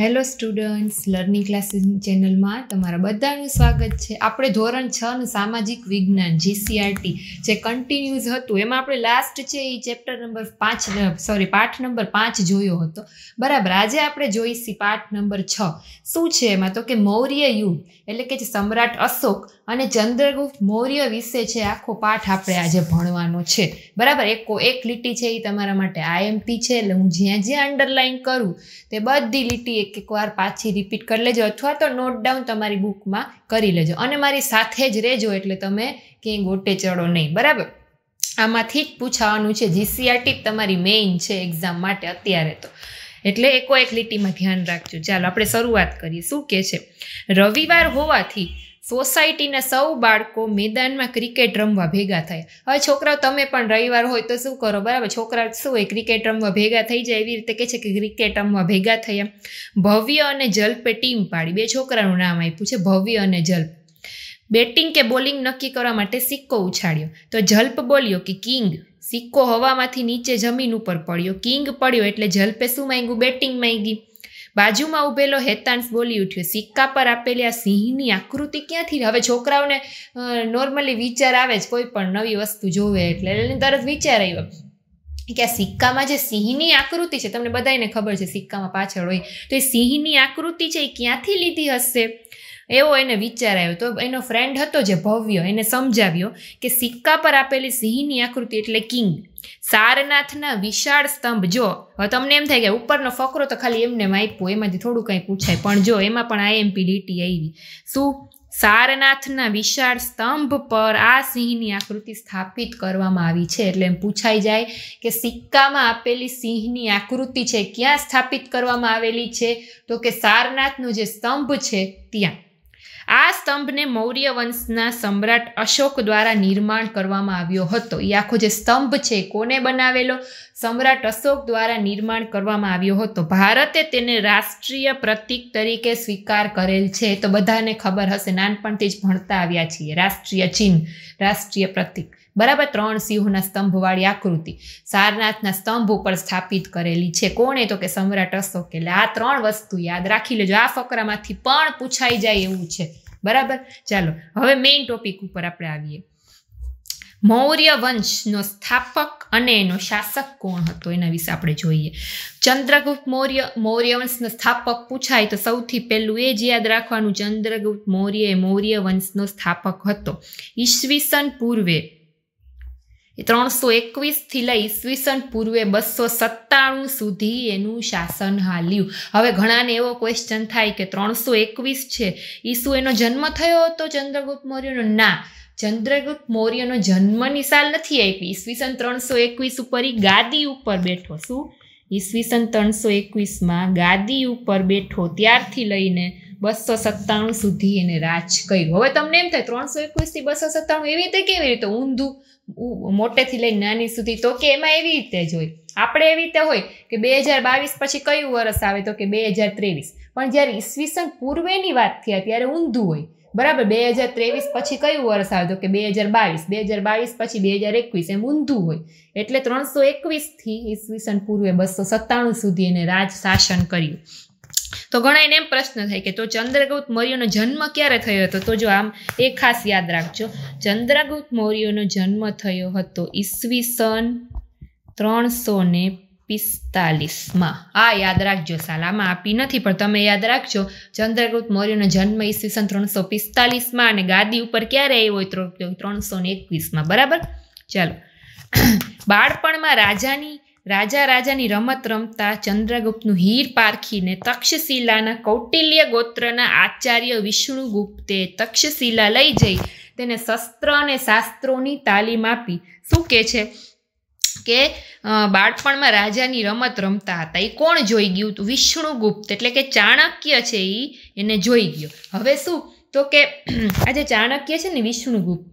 hello students learning classes ચેનલમાં તમારા બધાનું સ્વાગત છે આપણે ધોરણ છ નું સામાજિક વિજ્ઞાન જીસીઆરટી જે કન્ટિન્યુઝ હતું એમાં આપણે લાસ્ટ છે એ ચેપ્ટર નંબર પાંચ સોરી પાઠ નંબર પાંચ જોયો હતો બરાબર આજે આપણે જોઈશી પાઠ નંબર છ શું છે એમાં તો કે મૌર્ય યુગ એટલે કે સમ્રાટ અશોક અને ચંદ્રગુપ્ત મૌર્ય વિશે છે આખો પાઠ આપણે આજે ભણવાનો છે બરાબર એક એક લીટી છે એ તમારા માટે આઈએમપી છે એટલે હું જ્યાં જ્યાં અંડરલાઇન કરું તે બધી લીટી એક એક વાર પાછી રિપીટ કરી લેજો અથવા તો નોટ ડાઉન તમારી બુકમાં કરી લેજો અને મારી સાથે જ રહેજો એટલે તમે ક્યાંય ગોટે ચડો નહીં બરાબર આમાંથી જ પૂછાવાનું છે જીસીઆરટી તમારી મેઇન છે એક્ઝામ માટે અત્યારે તો એટલે એકો એક લીટીમાં ધ્યાન રાખજો ચાલો આપણે શરૂઆત કરીએ શું કે છે રવિવાર હોવાથી સોસાયટીના સૌ બાળકો મેદાનમાં ક્રિકેટ રમવા ભેગા થયા હવે છોકરાઓ તમે પણ રવિવાર હોય તો શું કરો બરાબર છોકરા શું હોય ક્રિકેટ રમવા ભેગા થઈ જાય એવી રીતે કહે છે કે ક્રિકેટ રમવા ભેગા થયા ભવ્ય અને જલ્પે ટીમ પાડી બે છોકરાનું નામ આપ્યું છે ભવ્ય અને જલ્પ બેટિંગ કે બોલિંગ નક્કી કરવા માટે સિક્કો ઉછાળ્યો તો જલ્પ બોલ્યો કે કિંગ સિક્કો હવામાંથી નીચે જમીન ઉપર પડ્યો કિંગ પડ્યો એટલે જલ્પે શું માંગ્યું બેટિંગ માંગી બાજુમાં ઊભેલો હેતાંશ બોલી ઉઠ્યો સિક્કા પર આપેલી આ સિંહની આકૃતિ ક્યાંથી હવે છોકરાઓને નોર્મલી વિચાર આવે જ કોઈ પણ નવી વસ્તુ જોવે એટલે એને તરત વિચાર આવ્યો કે આ સિક્કામાં જે સિંહની આકૃતિ છે તમને બધાને ખબર છે સિક્કામાં પાછળ હોય તો એ સિંહની આકૃતિ છે એ ક્યાંથી લીધી હશે એવો એને વિચાર આવ્યો તો એનો ફ્રેન્ડ હતો જે ભવ્ય એને સમજાવ્યો કે સિક્કા પર આપેલી સિંહની આકૃતિ એટલે કિંગ સારનાથના વિશાળ સ્તંભ જો હવે તમને એમ થાય કે ઉપરનો ફકરો તો ખાલી એમને માપ્યો એમાંથી થોડું કંઈ પૂછાય પણ જો એમાં પણ આઈએમપી લીટી આવી શું સારનાથના વિશાળ સ્તંભ પર આ સિંહની આકૃતિ સ્થાપિત કરવામાં આવી છે એટલે એમ પૂછાઈ જાય કે સિક્કામાં આપેલી સિંહની આકૃતિ છે ક્યાં સ્થાપિત કરવામાં આવેલી છે તો કે સારનાથનું જે સ્તંભ છે ત્યાં આ સ્તંભને મૌર્ય વંશના સમ્રાટ અશોક દ્વારા નિર્માણ કરવામાં આવ્યો હતો એ આખો જે સ્તંભ છે કોને બનાવેલો સમ્રાટ અશોક દ્વારા નિર્માણ કરવામાં આવ્યો હતો ભારતે તેને રાષ્ટ્રીય પ્રતીક તરીકે સ્વીકાર કરેલ છે તો બધાને ખબર હશે નાનપણથી જ ભણતા આવ્યા છીએ રાષ્ટ્રીય ચિહ્ન રાષ્ટ્રીય પ્રતિક બરાબર ત્રણ સિંહોના સ્તંભવાળી આકૃતિ સારનાથના સ્તંભ ઉપર સ્થાપિત કરેલી છે કોણે તો કે સમ્રાટ અશોક એટલે આ ત્રણ વસ્તુ યાદ રાખી લેજો આ ફકરામાંથી પણ પૂછાઈ જાય એવું છે બરાબર ચાલો હવે મેઇન ટોપિક ઉપર આપણે આવીએ મૌર્ય વંશનો સ્થાપક અને એનો શાસક કોણ હતો એના વિશે આપણે જોઈએ ચંદ્રગુપ્ત મૌર્ય મૌર્ય વંશનો સ્થાપક પૂછાય તો સૌથી પહેલું એ જ યાદ રાખવાનું ચંદ્રગુપ્ત મૌર્ય એ મૌર્ય વંશનો સ્થાપક હતો ઈસવીસન પૂર્વે એ ત્રણસો એકવીસથી લઈ ઈસવીસન પૂર્વે બસો સત્તાણું સુધી એનું શાસન હાલ્યું હવે ઘણાને એવો ક્વેશ્ચન થાય કે ત્રણસો એકવીસ છે ઈસુ એનો જન્મ થયો હતો ચંદ્રગુપ્ત મૌર્યનો ના ચંદ્રગુપ્ત મૌર્યનો જન્મની સાલ નથી આપી ઈસવીસન ત્રણસો એકવીસ ઉપર એ ગાદી ઉપર બેઠો શું ઈસવીસન ત્રણસો એકવીસમાં ગાદી ઉપર બેઠો ત્યારથી લઈને બસો સત્તાણું સુધી એને રાજ કર્યું હવે તમને એમ થાય ત્રણસો એકવીસથી બસો સત્તાણું એવી રીતે કેવી રીતે ઊંધું મોટેથી લઈને નાની સુધી તો કે એમાં એવી રીતે જ હોય આપણે એવી રીતે હોય કે બે હજાર બાવીસ પછી કયું વર્ષ આવે તો કે બે હજાર ત્રેવીસ પણ જ્યારે ઈસવીસન પૂર્વેની વાત થયા ત્યારે ઊંધું હોય બરાબર બે હજાર ત્રેવીસ પછી કયું વર્ષ આવે તો કે બે હજાર બાવીસ બે હજાર બાવીસ પછી બે હજાર એકવીસ એમ ઊંધું હોય એટલે ત્રણસો એકવીસથી ઈસવીસન પૂર્વે બસો સત્તાણું સુધી એને રાજ શાસન કર્યું તો ઘણા એને એમ પ્રશ્ન થાય કે તો ચંદ્રગુપ્ત મૌર્યનો જન્મ ક્યારે થયો હતો તો જો આમ એ ખાસ યાદ રાખજો ચંદ્રગુપ્ત મૌર્યનો જન્મ થયો હતો ઈસવીસન ત્રણસો ને પિસ્તાલીસમાં આ યાદ રાખજો સાલામાં આપી નથી પણ તમે યાદ રાખજો ચંદ્રગુપ્ત મૌર્યનો જન્મ ઈસવીસન ત્રણસો પિસ્તાલીસમાં અને ગાદી ઉપર ક્યારે આવ્યો હોય ત્રણસો ને એકવીસમાં બરાબર ચાલો બાળપણમાં રાજાની રાજા રાજાની રમત રમતા ચંદ્રગુપ્તનું હીર પારખીને તક્ષશિલાના કૌટિલ્ય ગોત્રના આચાર્ય વિષ્ણુગુપ્તે તક્ષશિલા લઈ જઈ તેને શસ્ત્ર અને શાસ્ત્રોની તાલીમ આપી શું કહે છે કે બાળપણમાં રાજાની રમત રમતા હતા એ કોણ જોઈ ગયું હતું વિષ્ણુગુપ્ત એટલે કે ચાણક્ય છે એ એને જોઈ ગયો હવે શું તો કે આ જે ચાણક્ય છે ને વિષ્ણુગુપ્ત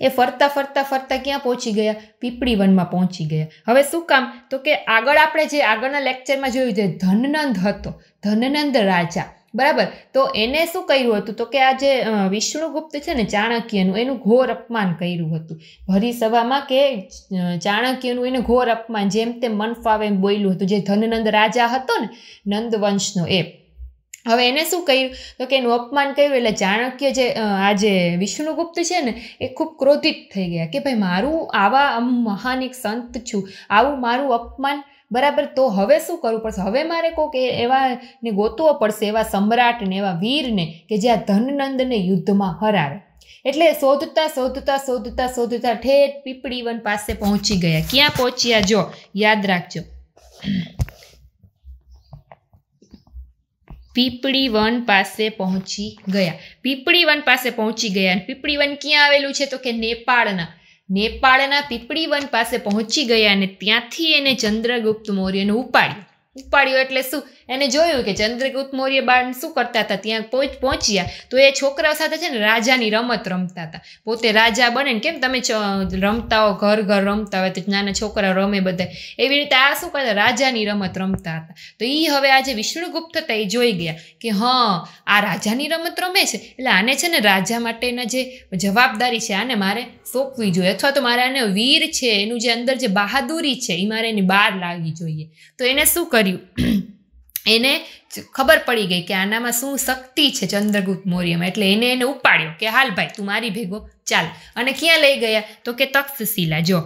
એ ફરતા ફરતા ફરતા ક્યાં પહોંચી ગયા પીપળી વનમાં પહોંચી ગયા હવે શું કામ તો કે આગળ આપણે જે આગળના લેક્ચરમાં જોયું છે ધનનંદ હતો ધનનંદ રાજા બરાબર તો એને શું કર્યું હતું તો કે આ જે વિષ્ણુગુપ્ત છે ને ચાણક્યનું એનું ઘોર અપમાન કર્યું હતું ભરી સભામાં કે ચાણક્યનું એને ઘોર અપમાન જેમ તે મન ફાવે એમ બોલ્યું હતું જે ધનનંદ રાજા હતો ને નંદવંશનો એ હવે એને શું કહ્યું તો કે એનું અપમાન કહ્યું એટલે ચાણક્ય જે આ જે વિષ્ણુગુપ્ત છે ને એ ખૂબ ક્રોધિત થઈ ગયા કે ભાઈ મારું આવા આમ મહાન એક સંત છું આવું મારું અપમાન બરાબર તો હવે શું કરવું પડશે હવે મારે કોક એવા ને ગોતવો પડશે એવા સમ્રાટને એવા વીરને કે જે આ ધનનંદને યુદ્ધમાં હરાવે એટલે શોધતા શોધતા શોધતા શોધતા ઠેઠ પીપળીવન પાસે પહોંચી ગયા ક્યાં પહોંચ્યા જો યાદ રાખજો પીપળી વન પાસે પહોંચી ગયા પીપળી વન પાસે પહોંચી ગયા પીપળી વન ક્યાં આવેલું છે તો કે નેપાળના નેપાળના પીપળી વન પાસે પહોંચી ગયા અને ત્યાંથી એને ચંદ્રગુપ્ત મૌર્યને ઉપાડ્યું ઉપાડ્યું એટલે શું એને જોયું કે ચંદ્રગુપ્ત મૌર્ય બાળ શું કરતા હતા ત્યાં પહોંચ્યા તો એ છોકરાઓ સાથે છે ને રાજાની રમત રમતા હતા પોતે રાજા બને ને કેમ તમે રમતા હો ઘર ઘર રમતા હોય તો નાના છોકરા રમે બધા એવી રીતે આ શું કરતા રાજાની રમત રમતા હતા તો એ હવે આજે વિષ્ણુગુપ્ત હતા એ જોઈ ગયા કે હા આ રાજાની રમત રમે છે એટલે આને છે ને રાજા માટેના જે જવાબદારી છે આને મારે સોંપવી જોઈએ અથવા તો મારે આને વીર છે એનું જે અંદર જે બહાદુરી છે એ મારે એની બહાર લાવવી જોઈએ તો એને શું કર્યું એને ખબર પડી ગઈ કે આનામાં શું શક્તિ છે ચંદ્રગુપ્ત મૌર્યમાં એટલે એને એને ઉપાડ્યો કે હાલ ભાઈ તું મારી ભેગો ચાલ અને ક્યાં લઈ ગયા તો કે તક્ષશિલા જો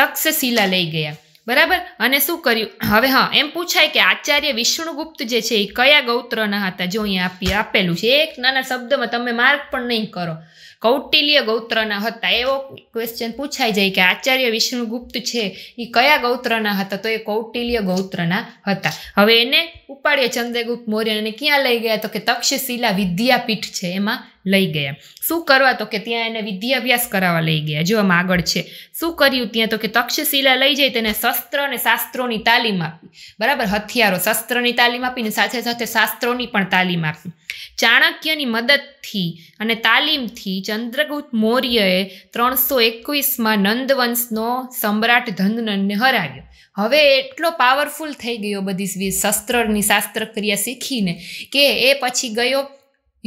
તક્ષશિલા લઈ ગયા બરાબર અને શું કર્યું હવે હા એમ પૂછાય કે આચાર્ય વિષ્ણુગુપ્ત જે છે એ કયા ગૌત્રના હતા જો અહીંયા આપી આપેલું છે એક નાના શબ્દમાં તમે માર્ક પણ નહીં કરો કૌટિલ્ય ગૌત્રના હતા એવો ક્વેશ્ચન પૂછાય જાય કે આચાર્ય વિષ્ણુગુપ્ત છે એ કયા ગૌત્રના હતા તો એ કૌટિલ્ય ગૌત્રના હતા હવે એને ઉપાડ્યો ચંદ્રગુપ્ત મૌર્ય અને ક્યાં લઈ ગયા તો કે તક્ષશિલા વિદ્યાપીઠ છે એમાં લઈ ગયા શું કરવા તો કે ત્યાં એને વિદ્યાભ્યાસ કરાવવા લઈ ગયા જો આમ આગળ છે શું કર્યું ત્યાં તો કે તક્ષશિલા લઈ જઈ તેને શસ્ત્ર અને શાસ્ત્રોની તાલીમ આપી બરાબર હથિયારો શસ્ત્રની તાલીમ આપીને સાથે સાથે શાસ્ત્રોની પણ તાલીમ આપી ચાણક્યની મદદથી અને તાલીમથી ચંદ્રગુપ્ત મૌર્યએ ત્રણસો એકવીસમાં નંદવંશનો સમ્રાટ ધનનંદને હરાવ્યો હવે એટલો પાવરફુલ થઈ ગયો બધી શસ્ત્રની શાસ્ત્રક્રિયા શીખીને કે એ પછી ગયો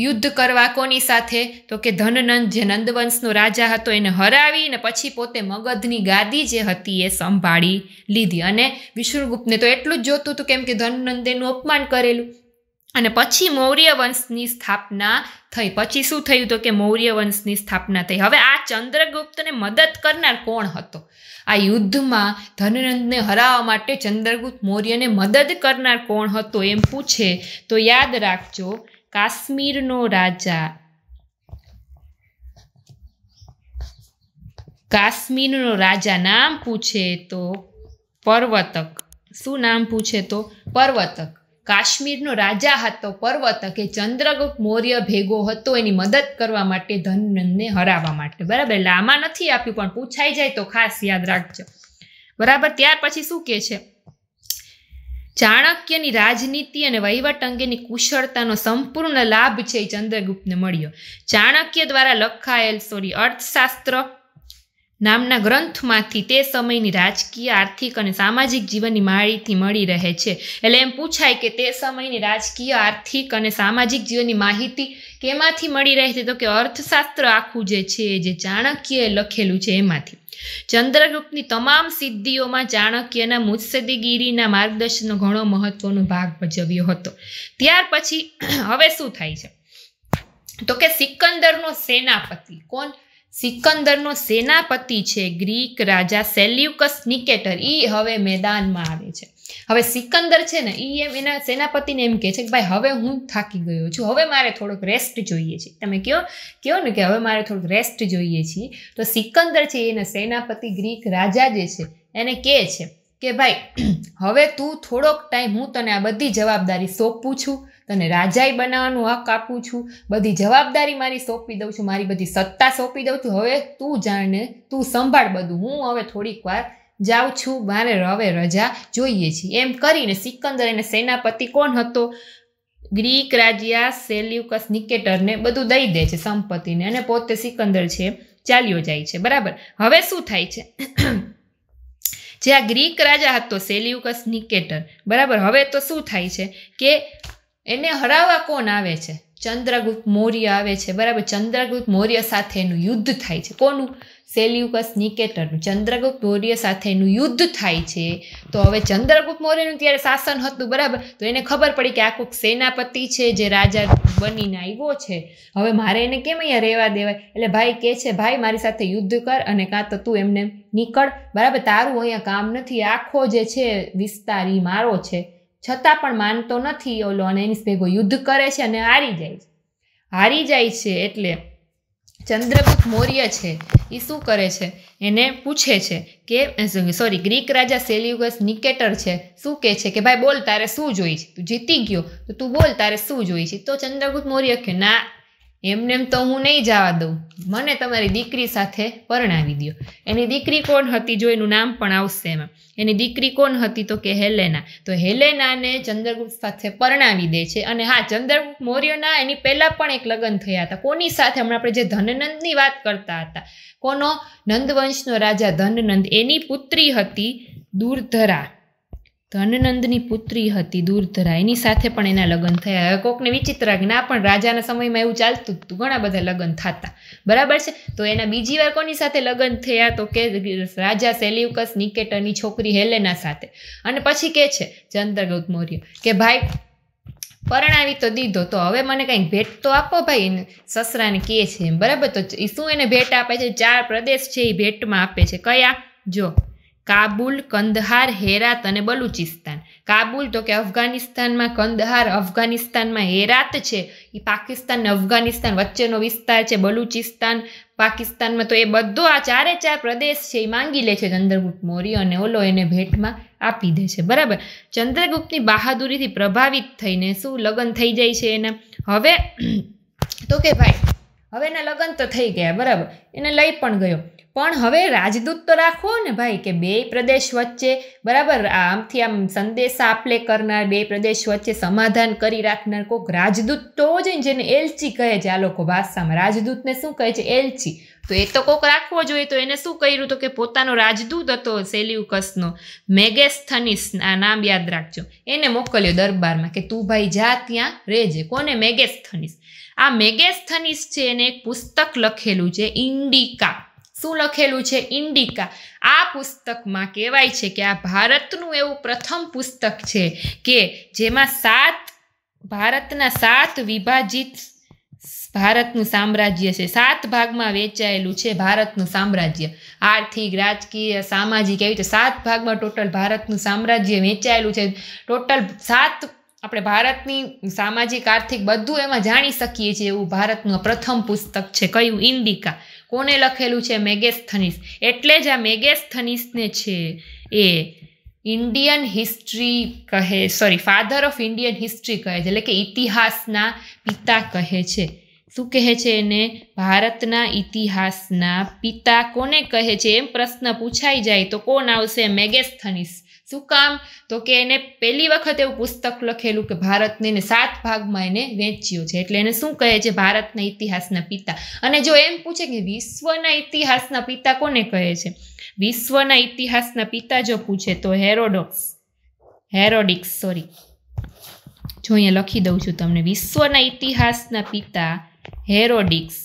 યુદ્ધ કરવા કોની સાથે તો કે ધનનંદ જે નંદવંશનો રાજા હતો એને હરાવી ને પછી પોતે મગધની ગાદી જે હતી એ સંભાળી લીધી અને વિષ્ણુગુપ્તને તો એટલું જ જોતું હતું કેમ કે ધનનંદ એનું અપમાન કરેલું અને પછી મૌર્ય વંશની સ્થાપના થઈ પછી શું થયું તો કે મૌર્ય વંશની સ્થાપના થઈ હવે આ ચંદ્રગુપ્તને મદદ કરનાર કોણ હતો આ યુદ્ધમાં ધનનંદને હરાવવા માટે ચંદ્રગુપ્ત મૌર્યને મદદ કરનાર કોણ હતો એમ પૂછે તો યાદ રાખજો કાશ્મીરનો રાજા કાશ્મીરનો રાજા નામ પૂછે તો પર્વતક શું નામ પૂછે તો પર્વતક કાશ્મીરનો રાજા હતો પર્વતક એ ચંદ્રગુપ્ત મૌર્ય ભેગો હતો એની મદદ કરવા માટે ધનને હરાવવા માટે બરાબર લાંબા નથી આપ્યું પણ પૂછાઈ જાય તો ખાસ યાદ રાખજો બરાબર ત્યાર પછી શું કહે છે ચાણક્યની રાજનીતિ અને વહીવટ અંગેની કુશળતાનો સંપૂર્ણ લાભ છે એ ચંદ્રગુપ્તને મળ્યો ચાણક્ય દ્વારા લખાયેલ સોરી અર્થશાસ્ત્ર નામના ગ્રંથમાંથી તે સમયની રાજકીય આર્થિક અને સામાજિક જીવનની માહિતી મળી રહે છે એટલે એમ પૂછાય કે તે સમયની રાજકીય આર્થિક અને સામાજિક જીવનની માહિતી કેમાંથી મળી રહે છે તો કે અર્થશાસ્ત્ર આખું જે છે જે ચાણક્યએ લખેલું છે એમાંથી ચંદ્રગુપ્તની તમામ સિદ્ધિઓમાં ચાણક્યના મુત્સદીગીરીના માર્ગદર્શનનો ઘણો મહત્વનો ભાગ ભજવ્યો હતો ત્યાર પછી હવે શું થાય છે તો કે સિકંદરનો સેનાપતિ કોણ સિકંદરનો સેનાપતિ છે ગ્રીક રાજા સેલ્યુકસ નિકેટર એ હવે મેદાનમાં આવે છે હવે સિકંદર છે ને એ એમ એના સેનાપતિને એમ કહે છે કે ભાઈ હવે હું થાકી ગયો છું હવે મારે થોડોક રેસ્ટ જોઈએ છે તમે કહો કહો ને કે હવે મારે થોડુંક રેસ્ટ જોઈએ છીએ તો સિકંદર છે એના સેનાપતિ ગ્રીક રાજા જે છે એને કહે છે કે ભાઈ હવે તું થોડોક ટાઈમ હું તને આ બધી જવાબદારી સોંપું છું તને રાજાએ બનાવવાનું હક આપું છું બધી જવાબદારી મારી સોંપી દઉં છું મારી બધી સત્તા સોંપી દઉં છું હવે તું જાણને તું સંભાળ બધું હું હવે થોડીક વાર જાઉં છું મારે હવે રજા જોઈએ છીએ એમ કરીને સિકંદર અને સેનાપતિ કોણ હતો ગ્રીક રાજ્યા સેલ્યુકસ નિકેટરને બધું દઈ દે છે સંપત્તિને અને પોતે સિકંદર છે ચાલ્યો જાય છે બરાબર હવે શું થાય છે જે આ ગ્રીક રાજા હતો સેલ્યુકસ નિકેટર બરાબર હવે તો શું થાય છે કે એને હરાવવા કોણ આવે છે ચંદ્રગુપ્ત મૌર્ય આવે છે બરાબર ચંદ્રગુપ્ત મૌર્ય સાથેનું યુદ્ધ થાય છે કોનું સેલ્યુકસ નિકેટરનું ચંદ્રગુપ્ત મૌર્ય સાથેનું યુદ્ધ થાય છે તો હવે ચંદ્રગુપ્ત મૌર્યનું ત્યારે શાસન હતું બરાબર તો એને ખબર પડી કે આ કોઈક સેનાપતિ છે જે રાજા બનીને આવ્યો છે હવે મારે એને કેમ અહીંયા રહેવા દેવાય એટલે ભાઈ કહે છે ભાઈ મારી સાથે યુદ્ધ કર અને કાં તો તું એમને નીકળ બરાબર તારું અહીંયા કામ નથી આખો જે છે વિસ્તાર એ મારો છે છતાં પણ માનતો નથી ઓલો અને એની ભેગો યુદ્ધ કરે છે અને હારી જાય છે હારી જાય છે એટલે ચંદ્રગુપ્ત મૌર્ય છે એ શું કરે છે એને પૂછે છે કે સોરી ગ્રીક રાજા સેલ્યુગસ નિકેટર છે શું કહે છે કે ભાઈ બોલ તારે શું જોઈએ છે તું જીતી ગયો તો તું બોલ તારે શું જોઈએ છે તો ચંદ્રગુપ્ત મૌર્ય કે ના એમને એમ તો હું નહીં જવા દઉં મને તમારી દીકરી સાથે પરણાવી દો એની દીકરી કોણ હતી જો એનું નામ પણ આવશે એમાં એની દીકરી કોણ હતી તો કે હેલેના તો હેલેનાને ચંદ્રગુપ્ત સાથે પરણાવી દે છે અને હા ચંદ્રગુપ્ત મૌર્યના એની પહેલાં પણ એક લગ્ન થયા હતા કોની સાથે હમણાં આપણે જે ધનનંદની વાત કરતા હતા કોનો નંદવંશનો રાજા ધનનંદ એની પુત્રી હતી દુર્ધરા ધનનંદની પુત્રી હતી દૂરધરા એની સાથે પણ એના લગ્ન થયા હવે કોકને વિચિત્ર ના પણ રાજાના સમયમાં એવું ચાલતું હતું ઘણા બધા લગ્ન થતા બરાબર છે તો એના બીજી વાર કોની સાથે લગ્ન થયા તો કે રાજા સેલ્યુકસ નિકેટરની છોકરી હેલેના સાથે અને પછી કે છે ચંદ્રગુપ્ત મૌર્ય કે ભાઈ પરણાવી તો દીધો તો હવે મને કંઈક ભેટ તો આપો ભાઈ સસરાને કહે છે એમ બરાબર તો શું એને ભેટ આપે છે ચાર પ્રદેશ છે એ ભેટમાં આપે છે કયા જો કાબુલ કંદહાર હેરાત અને બલુચિસ્તાન કાબુલ તો કે અફઘાનિસ્તાનમાં કંદહાર અફઘાનિસ્તાનમાં હેરાત છે એ પાકિસ્તાન ને અફઘાનિસ્તાન વચ્ચેનો વિસ્તાર છે બલુચિસ્તાન પાકિસ્તાનમાં તો એ બધો આ ચારે ચાર પ્રદેશ છે એ માંગી લે છે ચંદ્રગુપ્ત મૌર્ય અને ઓલો એને ભેટમાં આપી દે છે બરાબર ચંદ્રગુપ્તની બહાદુરીથી પ્રભાવિત થઈને શું લગ્ન થઈ જાય છે એને હવે તો કે ભાઈ હવે એના લગ્ન તો થઈ ગયા બરાબર એને લઈ પણ ગયો પણ હવે રાજદૂત તો રાખવો ને ભાઈ કે બે પ્રદેશ વચ્ચે બરાબર આમથી આમ સંદેશા આપલે કરનાર બે પ્રદેશ વચ્ચે સમાધાન કરી રાખનાર કોઈક રાજદૂત તો જોઈએ જેને એલચી કહે છે આ લોકો ભાષામાં રાજદૂતને શું કહે છે એલચી તો એ તો કોક રાખવો જોઈએ તો એને શું કર્યું તો કે પોતાનો રાજદૂત હતો સેલ્યુકસનો મેગેસ્થનિસ આ નામ યાદ રાખજો એને મોકલ્યો દરબારમાં કે તું ભાઈ જા ત્યાં રહેજે કોને મેગેસ્થનિસ આ મેગેસ્થનીસ છે એને એક પુસ્તક લખેલું છે ઇન્ડિકા શું લખેલું છે ઇન્ડિકા આ પુસ્તકમાં કહેવાય છે કે આ ભારતનું એવું પ્રથમ પુસ્તક છે કે જેમાં સાત ભારતના સાત વિભાજિત ભારતનું સામ્રાજ્ય છે સાત ભાગમાં વેચાયેલું છે ભારતનું સામ્રાજ્ય આર્થિક રાજકીય સામાજિક એવી રીતે સાત ભાગમાં ટોટલ ભારતનું સામ્રાજ્ય વેચાયેલું છે ટોટલ સાત આપણે ભારતની સામાજિક આર્થિક બધું એમાં જાણી શકીએ છીએ એવું ભારતનું પ્રથમ પુસ્તક છે કયું ઇન્ડિકા કોને લખેલું છે મેગેસ્થનીસ એટલે જ આ મેગેસ્થનીસને છે એ ઇન્ડિયન હિસ્ટ્રી કહે sorry father of Indian history કહે છે એટલે કે ઇતિહાસના પિતા કહે છે શું કહે છે એને ભારતના ઇતિહાસના પિતા કોને કહે છે એમ પ્રશ્ન પૂછાઈ જાય તો કોણ આવશે મેગેસ્થનીસ શું કામ તો કે એને પહેલી વખત એવું પુસ્તક લખેલું કે ભારતને એને સાત ભાગમાં એને વેચ્યું છે એટલે એને શું કહે છે ભારતના ઇતિહાસના પિતા અને જો એમ પૂછે કે વિશ્વના ઇતિહાસના પિતા કોને કહે છે વિશ્વના ઇતિહાસના પિતા જો પૂછે તો હેરોડોક્સ હેરોડિક્સ સોરી જો અહીંયા લખી દઉં છું તમને વિશ્વના ઇતિહાસના પિતા હેરોડિક્સ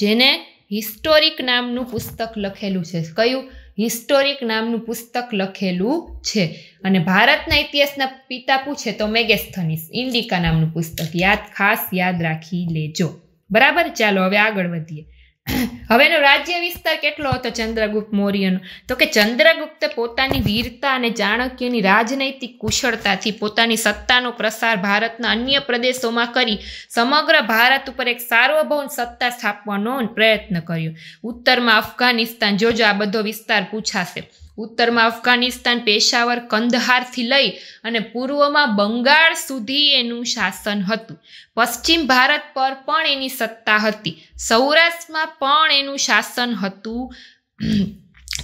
જેને હિસ્ટોરિક નામનું પુસ્તક લખેલું છે કયું હિસ્ટોરિક નામનું પુસ્તક લખેલું છે અને ભારતના ઇતિહાસના પિતા પૂછે તો મેગેસ્થનીસ ઇન્ડિકા નામનું પુસ્તક યાદ ખાસ યાદ રાખી લેજો બરાબર ચાલો હવે આગળ વધીએ હવેનો રાજ્ય વિસ્તાર કેટલો હતો ચંદ્રગુપ્ત મૌર્યનો તો કે ચંદ્રગુપ્ત પોતાની વીરતા અને ચાણક્યની રાજનૈતિક કુશળતાથી પોતાની સત્તાનો પ્રસાર ભારતના અન્ય પ્રદેશોમાં કરી સમગ્ર ભારત ઉપર એક સાર્વભૌમ સત્તા સ્થાપવાનો પ્રયત્ન કર્યો ઉત્તરમાં અફઘાનિસ્તાન જોજો આ બધો વિસ્તાર પૂછાશે ઉત્તરમાં અફઘાનિસ્તાન પેશાવર કંદહારથી લઈ અને પૂર્વમાં બંગાળ સુધી એનું શાસન હતું પશ્ચિમ ભારત પર પણ એની સત્તા હતી સૌરાષ્ટ્રમાં પણ એનું શાસન હતું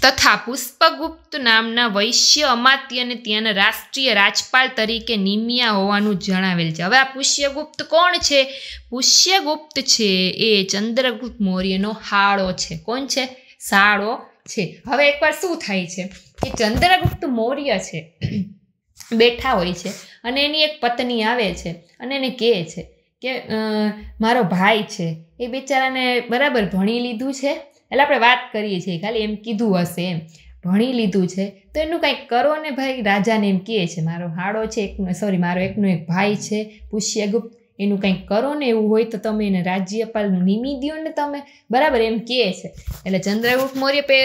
તથા પુષ્પગુપ્ત નામના વૈશ્ય અમાત્યને ત્યાંના રાષ્ટ્રીય રાજપાલ તરીકે નિમ્યા હોવાનું જણાવેલ છે હવે આ પુષ્યગુપ્ત કોણ છે પુષ્યગુપ્ત છે એ ચંદ્રગુપ્ત મૌર્યનો હાળો છે કોણ છે સાળો છે હવે એકવાર શું થાય છે કે ચંદ્રગુપ્ત મૌર્ય છે બેઠા હોય છે અને એની એક પત્ની આવે છે અને એને કહે છે કે મારો ભાઈ છે એ બિચારાને બરાબર ભણી લીધું છે એટલે આપણે વાત કરીએ છીએ ખાલી એમ કીધું હશે એમ ભણી લીધું છે તો એનું કાંઈક કરો ને ભાઈ રાજાને એમ કહે છે મારો હાડો છે એક સોરી મારો એકનો એક ભાઈ છે પુષ્યગુપ્ત એનું કંઈક કરો ને એવું હોય તો તમે એને રાજ્યપાલ નીમી દો ને તમે બરાબર એમ કહે છે એટલે ચંદ્રગુપ્ત મૌર્ય પે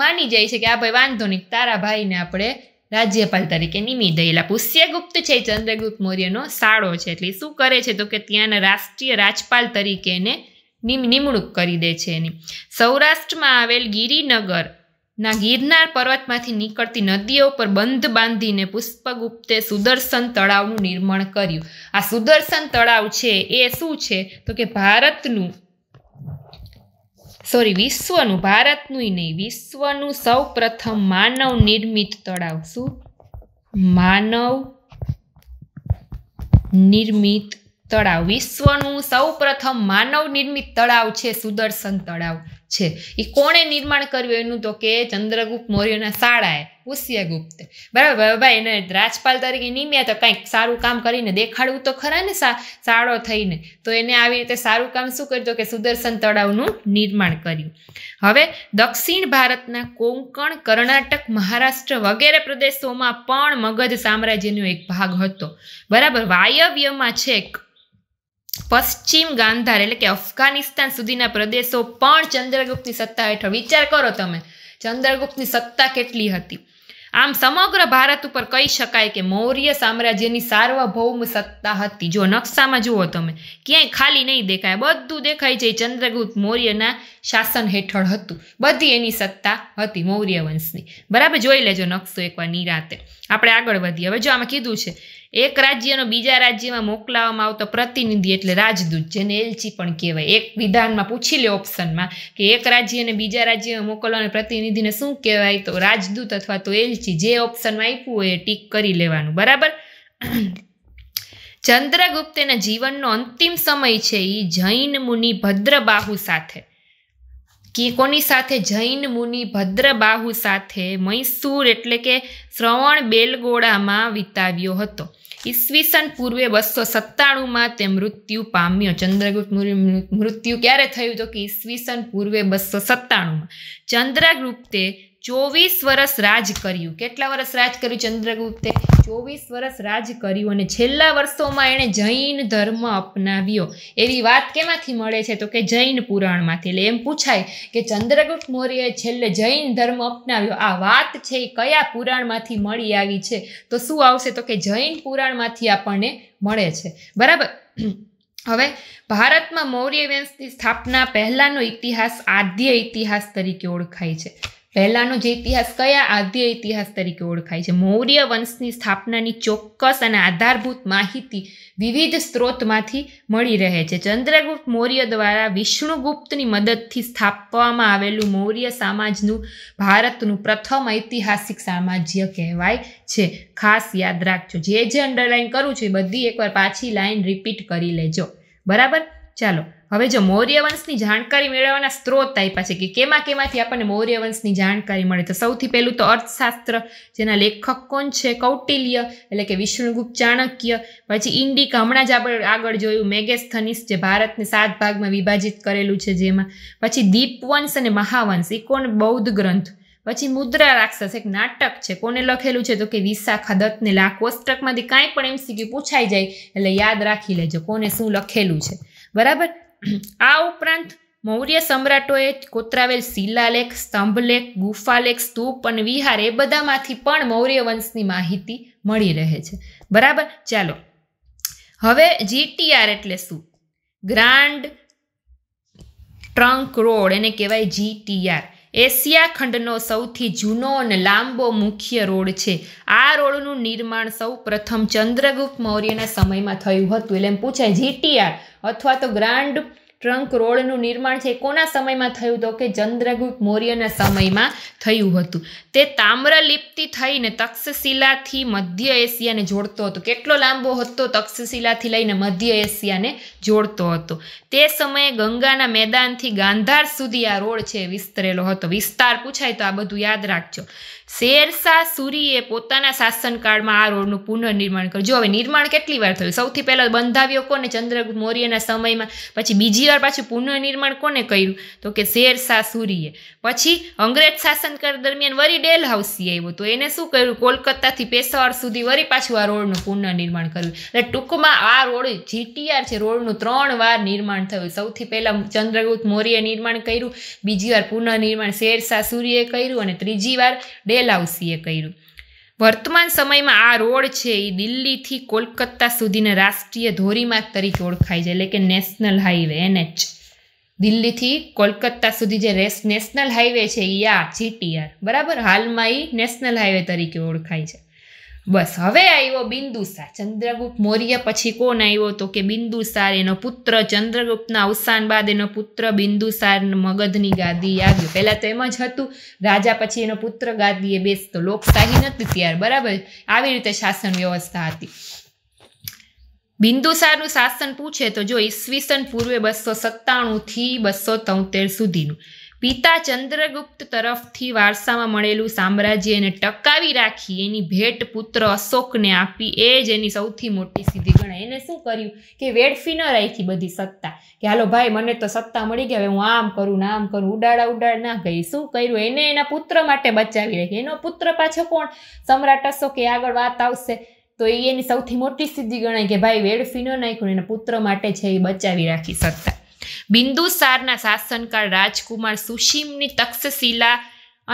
માની જાય છે કે આ ભાઈ વાંધો નહીં તારા ભાઈને આપણે રાજ્યપાલ તરીકે નિમી દયેલા પુષ્યગુપ્ત છે ચંદ્રગુપ્ત મૌર્યનો સાળો છે એટલે શું કરે છે તો કે ત્યાંના રાષ્ટ્રીય રાજપાલ તરીકે એને નિમ નિમણૂક કરી દે છે એની સૌરાષ્ટ્રમાં આવેલ ગિરિનગર ના ગિરનાર પર્વતમાંથી નીકળતી નદીઓ પર બંધ બાંધીને પુષ્પગુપ્તે સુદર્શન તળાવનું નિર્માણ કર્યું આ સુદર્શન તળાવ છે એ શું છે તો કે ભારતનું સોરી વિશ્વનું ભારતનું નહીં વિશ્વનું સૌ પ્રથમ માનવ નિર્મિત તળાવ શું માનવ નિર્મિત તળાવ વિશ્વનું સૌ પ્રથમ માનવ નિર્મિત તળાવ છે સુદર્શન તળાવ છે એ કોણે નિર્માણ કર્યું એનું તો કે ચંદ્રગુપ્ત મૌર્યના શાળાએ પુષ્યગુપ્ત બરાબર ભાઈ એને રાજપાલ તરીકે નિમ્યા તો કંઈક સારું કામ કરીને દેખાડવું તો ખરા ને શાળો થઈને તો એને આવી રીતે સારું કામ શું કર્યું કે સુદર્શન તળાવનું નિર્માણ કર્યું હવે દક્ષિણ ભારતના કોંકણ કર્ણાટક મહારાષ્ટ્ર વગેરે પ્રદેશોમાં પણ મગધ સામ્રાજ્યનો એક ભાગ હતો બરાબર વાયવ્યમાં છેક પશ્ચિમ ગાંધાર એટલે કે અફઘાનિસ્તાન સુધીના પ્રદેશો પણ ચંદ્રગુપ્તની સત્તા હેઠળ વિચાર કરો તમે ચંદ્રગુપ્તની સત્તા કેટલી હતી આમ સમગ્ર ભારત ઉપર કહી શકાય કે મૌર્ય સામ્રાજ્યની સાર્વભૌમ સત્તા હતી જો નકશામાં જુઓ તમે ક્યાંય ખાલી નહીં દેખાય બધું દેખાય છે ચંદ્રગુપ્ત મૌર્યના શાસન હેઠળ હતું બધી એની સત્તા હતી મૌર્ય વંશની બરાબર જોઈ લેજો નકશો એકવાર નિરાતે આપણે આગળ વધીએ હવે જો આમાં કીધું છે એક રાજ્યનો બીજા રાજ્યમાં મોકલાવવામાં આવતો પ્રતિનિધિ એટલે રાજદૂત જેને એલચી પણ કહેવાય એક વિધાનમાં પૂછી લે ઓપ્શનમાં કે એક રાજ્યને બીજા રાજ્યમાં મોકલવાના પ્રતિનિધિને શું કહેવાય તો રાજદૂત અથવા તો એલચી જે ઓપ્શનમાં આપ્યું હોય એ ટીક કરી લેવાનું બરાબર ચંદ્રગુપ્તના જીવનનો અંતિમ સમય છે એ જૈન મુનિ ભદ્રબાહુ સાથે કે કોની સાથે જૈન મુનિ ભદ્રબાહુ સાથે મૈસૂર એટલે કે શ્રવણ બેલગોળામાં વિતાવ્યો હતો ઈસવીસન પૂર્વે બસો સત્તાણુંમાં તે મૃત્યુ પામ્યો ચંદ્રગુપ્ત મૃત્યુ ક્યારે થયું તો કે ઈસવીસન પૂર્વે બસો સત્તાણુંમાં ચંદ્રગુપ્તે ચોવીસ વર્ષ રાજ કર્યું કેટલા વર્ષ રાજ કર્યું ચંદ્રગુપ્તે ચોવીસ વર્ષ રાજ કર્યું અને છેલ્લા વર્ષોમાં એણે જૈન ધર્મ અપનાવ્યો એવી વાત કેમાંથી મળે છે તો કે જૈન પુરાણમાંથી એટલે એમ પૂછાય કે ચંદ્રગુપ્ત મૌર્યએ છેલ્લે જૈન ધર્મ અપનાવ્યો આ વાત છે એ કયા પુરાણમાંથી મળી આવી છે તો શું આવશે તો કે જૈન પુરાણમાંથી આપણને મળે છે બરાબર હવે ભારતમાં મૌર્ય વંશની સ્થાપના પહેલાંનો ઇતિહાસ આદ્ય ઇતિહાસ તરીકે ઓળખાય છે પહેલાંનો જે ઇતિહાસ કયા આદ્ય ઇતિહાસ તરીકે ઓળખાય છે મૌર્ય વંશની સ્થાપનાની ચોક્કસ અને આધારભૂત માહિતી વિવિધ સ્ત્રોતમાંથી મળી રહે છે ચંદ્રગુપ્ત મૌર્ય દ્વારા વિષ્ણુગુપ્તની મદદથી સ્થાપવામાં આવેલું મૌર્ય સામાજનું ભારતનું પ્રથમ ઐતિહાસિક સામ્રાજ્ય કહેવાય છે ખાસ યાદ રાખજો જે જે અંડરલાઇન કરું છું એ બધી એકવાર પાછી લાઈન રિપીટ કરી લેજો બરાબર ચાલો હવે જો મૌર્ય વંશની જાણકારી મેળવવાના સ્ત્રોત આપ્યા છે કે કેમાં કેમાંથી આપણને મૌર્ય વંશની જાણકારી મળે તો સૌથી પહેલું તો અર્થશાસ્ત્ર જેના લેખક કોણ છે કૌટિલ્ય એટલે કે વિષ્ણુગુપ્ત ચાણક્ય પછી ઇન્ડિકા હમણાં જ આપણે આગળ જોયું મેગેસ્થનિસ જે ભારતને સાત ભાગમાં વિભાજિત કરેલું છે જેમાં પછી દીપવંશ અને મહાવંશ એ કોણ બૌદ્ધ ગ્રંથ પછી મુદ્રા રાક્ષસ એક નાટક છે કોને લખેલું છે તો કે વિશાખા દત્તને લા કોષ્ટકમાંથી કાંઈ પણ એમ એમસીક્યુ પૂછાઈ જાય એટલે યાદ રાખી લેજો કોને શું લખેલું છે બરાબર આ ઉપરાંત મૌર્ય સમ્રાટોએ કોતરાવેલ શિલાલેખ સ્તંભલેખ ગુફાલેખ સ્તૂપ અને વિહાર એ બધામાંથી પણ મૌર્ય વંશની માહિતી મળી રહે છે બરાબર ચાલો હવે જીટીઆર એટલે શું ગ્રાન્ડ ટ્રંક રોડ એને કહેવાય જીટીઆર એશિયા ખંડનો સૌથી જૂનો અને લાંબો મુખ્ય રોડ છે આ રોડનું નિર્માણ સૌ પ્રથમ ચંદ્રગુપ્ત મૌર્યના સમયમાં થયું હતું એટલે એમ પૂછાય જીટીઆર અથવા તો ગ્રાન્ડ ટ્રંક રોડનું નિર્માણ છે કોના સમયમાં થયું હતું કે ચંદ્રગુપ્ત મૌર્યના સમયમાં થયું હતું તે તામ્રલિપ્તિ થઈને તક્ષશિલાથી મધ્ય એશિયાને જોડતો હતો કેટલો લાંબો હતો તક્ષશિલાથી લઈને મધ્ય એશિયાને જોડતો હતો તે સમયે ગંગાના મેદાનથી ગાંધાર સુધી આ રોડ છે વિસ્તરેલો હતો વિસ્તાર પૂછાય તો આ બધું યાદ રાખજો શેરશાહ સુરીએ પોતાના શાસનકાળમાં આ રોડનું પુનર્નિર્માણ કર્યું જો હવે નિર્માણ કેટલી વાર થયું સૌથી પહેલાં બંધાવ્યો કોને ચંદ્રગુપ્ત મૌર્યના સમયમાં પછી બીજી વાર પાછું પુનઃનિર્માણ કોને કર્યું તો કે શેરશાહ સુરીએ પછી અંગ્રેજ શાસનકાળ દરમિયાન વરી ડેલ હાઉસી આવ્યો તો એને શું કર્યું કોલકાતાથી પેશાવર સુધી વરી પાછું આ રોડનું પુનઃનિર્માણ કર્યું એટલે ટૂંકમાં આ રોડ જીટીઆર છે રોડનું ત્રણ વાર નિર્માણ થયું સૌથી પહેલાં ચંદ્રગુપ્ત મૌર્ય નિર્માણ કર્યું બીજી વાર પુનઃનિર્માણ શેરશાહ સુરીએ કર્યું અને ત્રીજી વાર ડે ડેલાઉસીએ કર્યું વર્તમાન સમયમાં આ રોડ છે એ દિલ્હીથી કોલકાતા સુધીના રાષ્ટ્રીય ધોરીમાર્ગ તરીકે ઓળખાય છે એટલે કે નેશનલ હાઈવે એનએચ દિલ્હીથી કોલકાતા સુધી જે રેસ નેશનલ હાઈવે છે એ આ જીટીઆર બરાબર હાલમાં એ નેશનલ હાઈવે તરીકે ઓળખાય છે બસ હવે આવ્યો બિંદુસાર ચંદ્રગુપ્ત મૌર્ય પછી કોણ આવ્યો તો કે બિંદુસાર એનો પુત્ર ચંદ્રગુપ્તના અવસાન બાદ એનો પુત્ર બિંદુસાર મગધની ગાદી આવ્યો પહેલાં તો એમ જ હતું રાજા પછી એનો પુત્ર ગાદીએ બેસતો લોકશાહી નથી ત્યાર બરાબર આવી રીતે શાસન વ્યવસ્થા હતી બિંદુસારનું શાસન પૂછે તો જો ઈસવીસન પૂર્વે બસો સત્તાણુંથી બસો તોતેર સુધીનું પિતા ચંદ્રગુપ્ત તરફથી વારસામાં મળેલું સામ્રાજ્ય એને ટકાવી રાખી એની ભેટ પુત્ર અશોકને આપી એ જ એની સૌથી મોટી સિદ્ધિ ગણાય એને શું કર્યું કે વેડફી ન રાખી બધી સત્તા કે હાલો ભાઈ મને તો સત્તા મળી ગયા હવે હું આમ કરું ને આમ કરું ઉડાડા ઉડાડ ના ગઈ શું કર્યું એને એના પુત્ર માટે બચાવી રાખી એનો પુત્ર પાછો કોણ સમ્રાટ અશોક એ આગળ વાત આવશે તો એ એની સૌથી મોટી સિદ્ધિ ગણાય કે ભાઈ વેડફી ન નાખ્યું એના પુત્ર માટે છે એ બચાવી રાખી સત્તા બિંદુસારના શાસનકાળ રાજકુમાર સુશીમની તક્ષશિલા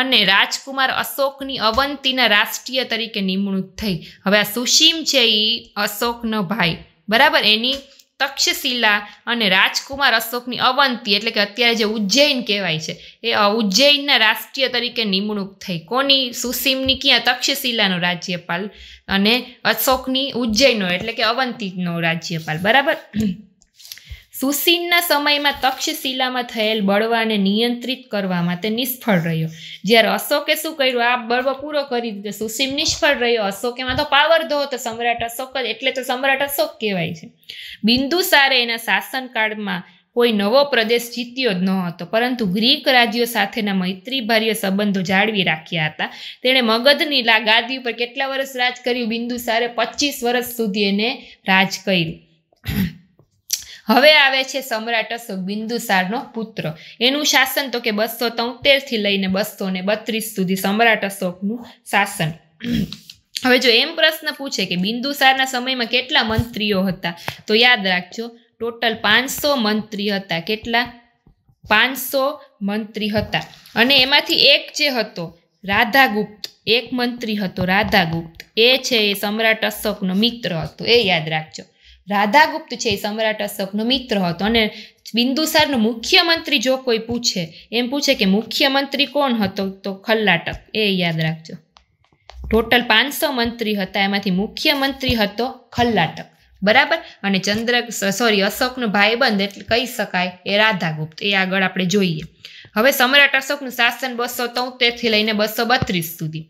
અને રાજકુમાર અશોકની અવંતીના રાષ્ટ્રીય તરીકે નિમણૂક થઈ હવે આ સુશીમ છે એ અશોકનો ભાઈ બરાબર એની તક્ષશિલા અને રાજકુમાર અશોકની અવંતી એટલે કે અત્યારે જે ઉજ્જૈન કહેવાય છે એ ઉજ્જૈનના રાષ્ટ્રીય તરીકે નિમણૂક થઈ કોની સુસીમની ક્યાં તક્ષશિલાનો રાજ્યપાલ અને અશોકની ઉજ્જૈનનો એટલે કે અવંતીનો રાજ્યપાલ બરાબર સુસીનના સમયમાં તક્ષશિલામાં થયેલ બળવાને નિયંત્રિત કરવા માટે નિષ્ફળ રહ્યો જ્યારે અશોકે શું કર્યું આ બળવો પૂરો કરી દીધો સુસીમ નિષ્ફળ રહ્યો અશોકેમાં તો પાવર ધો હતો સમ્રાટ અશોક જ એટલે તો સમ્રાટ અશોક કહેવાય છે બિંદુસારે એના શાસનકાળમાં કોઈ નવો પ્રદેશ જીત્યો જ ન હતો પરંતુ ગ્રીક રાજ્યો સાથેના મૈત્રીભાર્ય સંબંધો જાળવી રાખ્યા હતા તેણે મગધની ગાદી ઉપર કેટલા વર્ષ રાજ કર્યું બિંદુસારે પચીસ વર્ષ સુધી એને રાજ કર્યું હવે આવે છે સમ્રાટ અશોક બિંદુસારનો પુત્ર એનું શાસન તો કે બસો તોતેરથી લઈને બસો ને બત્રીસ સુધી સમ્રાટ અશોકનું શાસન હવે જો એમ પ્રશ્ન પૂછે કે બિંદુસારના સમયમાં કેટલા મંત્રીઓ હતા તો યાદ રાખજો ટોટલ પાંચસો મંત્રી હતા કેટલા પાંચસો મંત્રી હતા અને એમાંથી એક જે હતો રાધાગુપ્ત એક મંત્રી હતો રાધાગુપ્ત એ છે એ સમ્રાટ અશોકનો મિત્ર હતો એ યાદ રાખજો રાધાગુપ્ત છે એ સમ્રાટ અશોકનો મિત્ર હતો અને બિંદુસારનો મુખ્યમંત્રી જો કોઈ પૂછે એમ પૂછે કે મુખ્યમંત્રી કોણ હતો તો ખલ્લાટક એ યાદ રાખજો ટોટલ પાંચસો મંત્રી હતા એમાંથી મુખ્યમંત્રી હતો ખલ્લાટક બરાબર અને ચંદ્ર સોરી અશોકનો ભાઈબંધ એટલે કહી શકાય એ રાધાગુપ્ત એ આગળ આપણે જોઈએ હવે સમ્રાટ અશોકનું શાસન બસો તોતેરથી લઈને બસો બત્રીસ સુધી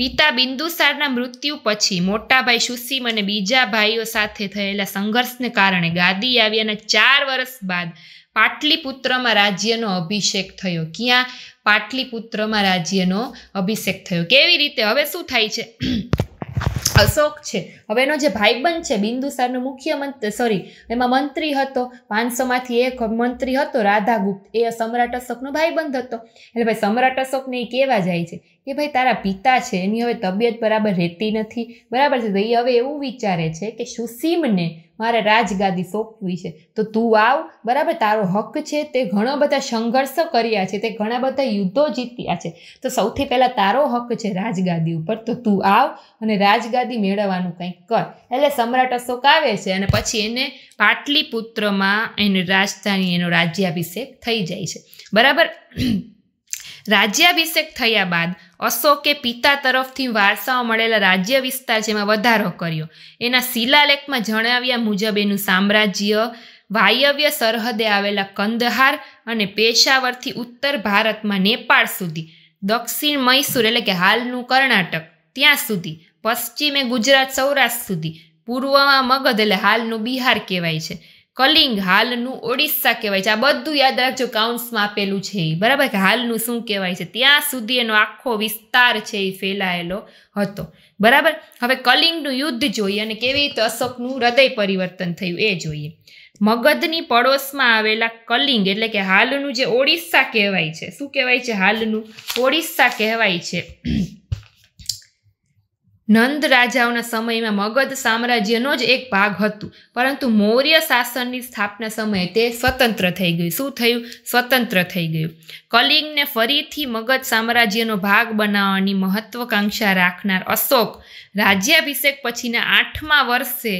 પિતા બિંદુસારના મૃત્યુ પછી મોટાભાઈ સુસીમ અને બીજા ભાઈઓ સાથે થયેલા સંઘર્ષને કારણે ગાદી આવ્યાના ચાર વર્ષ બાદ પાટલીપુત્રમાં રાજ્યનો અભિષેક થયો ક્યાં પાટલીપુત્રમાં રાજ્યનો અભિષેક થયો કેવી રીતે હવે શું થાય છે અશોક છે હવે એનો જે ભાઈબંધ છે બિંદુસારનો મુખ્યમંત્રી સોરી એમાં મંત્રી હતો પાંચસોમાંથી એક મંત્રી હતો રાધાગુપ્ત એ સમ્રાટ અશોકનો ભાઈબંધ હતો એટલે ભાઈ સમ્રાટ અશોકને એ કહેવા જાય છે કે ભાઈ તારા પિતા છે એની હવે તબિયત બરાબર રહેતી નથી બરાબર છે તો એ હવે એવું વિચારે છે કે સુસીમને મારે રાજગાદી સોંપવી છે તો તું આવ બરાબર તારો હક છે તે ઘણા બધા સંઘર્ષ કર્યા છે તે ઘણા બધા યુદ્ધો જીત્યા છે તો સૌથી પહેલાં તારો હક છે રાજગાદી ઉપર તો તું આવ અને રાજગાદી મેળવવાનું કંઈક કર એટલે સમ્રાટ અશોક આવે છે અને પછી એને પાટલીપુત્રમાં એની રાજધાની એનો રાજ્યાભિષેક થઈ જાય છે બરાબર રાજ્યાભિષેક થયા બાદ અશોકે પિતા તરફથી વારસામાં મળેલા રાજ્ય વિસ્તાર જેમાં વધારો કર્યો એના શિલાલેખમાં જણાવ્યા મુજબ એનું સામ્રાજ્ય વાયવ્ય સરહદે આવેલા કંદહાર અને પેશાવરથી ઉત્તર ભારતમાં નેપાળ સુધી દક્ષિણ મૈસૂર એટલે કે હાલનું કર્ણાટક ત્યાં સુધી પશ્ચિમે ગુજરાત સૌરાષ્ટ્ર સુધી પૂર્વમાં મગધ એટલે હાલનું બિહાર કહેવાય છે કલિંગ હાલનું ઓડિશા કહેવાય છે આ બધું યાદ રાખજો કાઉન્ટ્સમાં આપેલું છે બરાબર કે હાલનું શું કહેવાય છે ત્યાં સુધી એનો આખો વિસ્તાર છે એ ફેલાયેલો હતો બરાબર હવે કલિંગનું યુદ્ધ જોઈએ અને કેવી રીતે અશોકનું હૃદય પરિવર્તન થયું એ જોઈએ મગધની પડોશમાં આવેલા કલિંગ એટલે કે હાલનું જે ઓડિશા કહેવાય છે શું કહેવાય છે હાલનું ઓડિશા કહેવાય છે નંદ રાજાઓના સમયમાં મગધ સામ્રાજ્યનો જ એક ભાગ હતું પરંતુ મૌર્ય શાસનની સ્થાપના સમયે તે સ્વતંત્ર થઈ ગયું શું થયું સ્વતંત્ર થઈ ગયું કલિંગને ફરીથી મગધ સામ્રાજ્યનો ભાગ બનાવવાની મહત્વકાંક્ષા રાખનાર અશોક રાજ્યાભિષેક પછીના આઠમા વર્ષે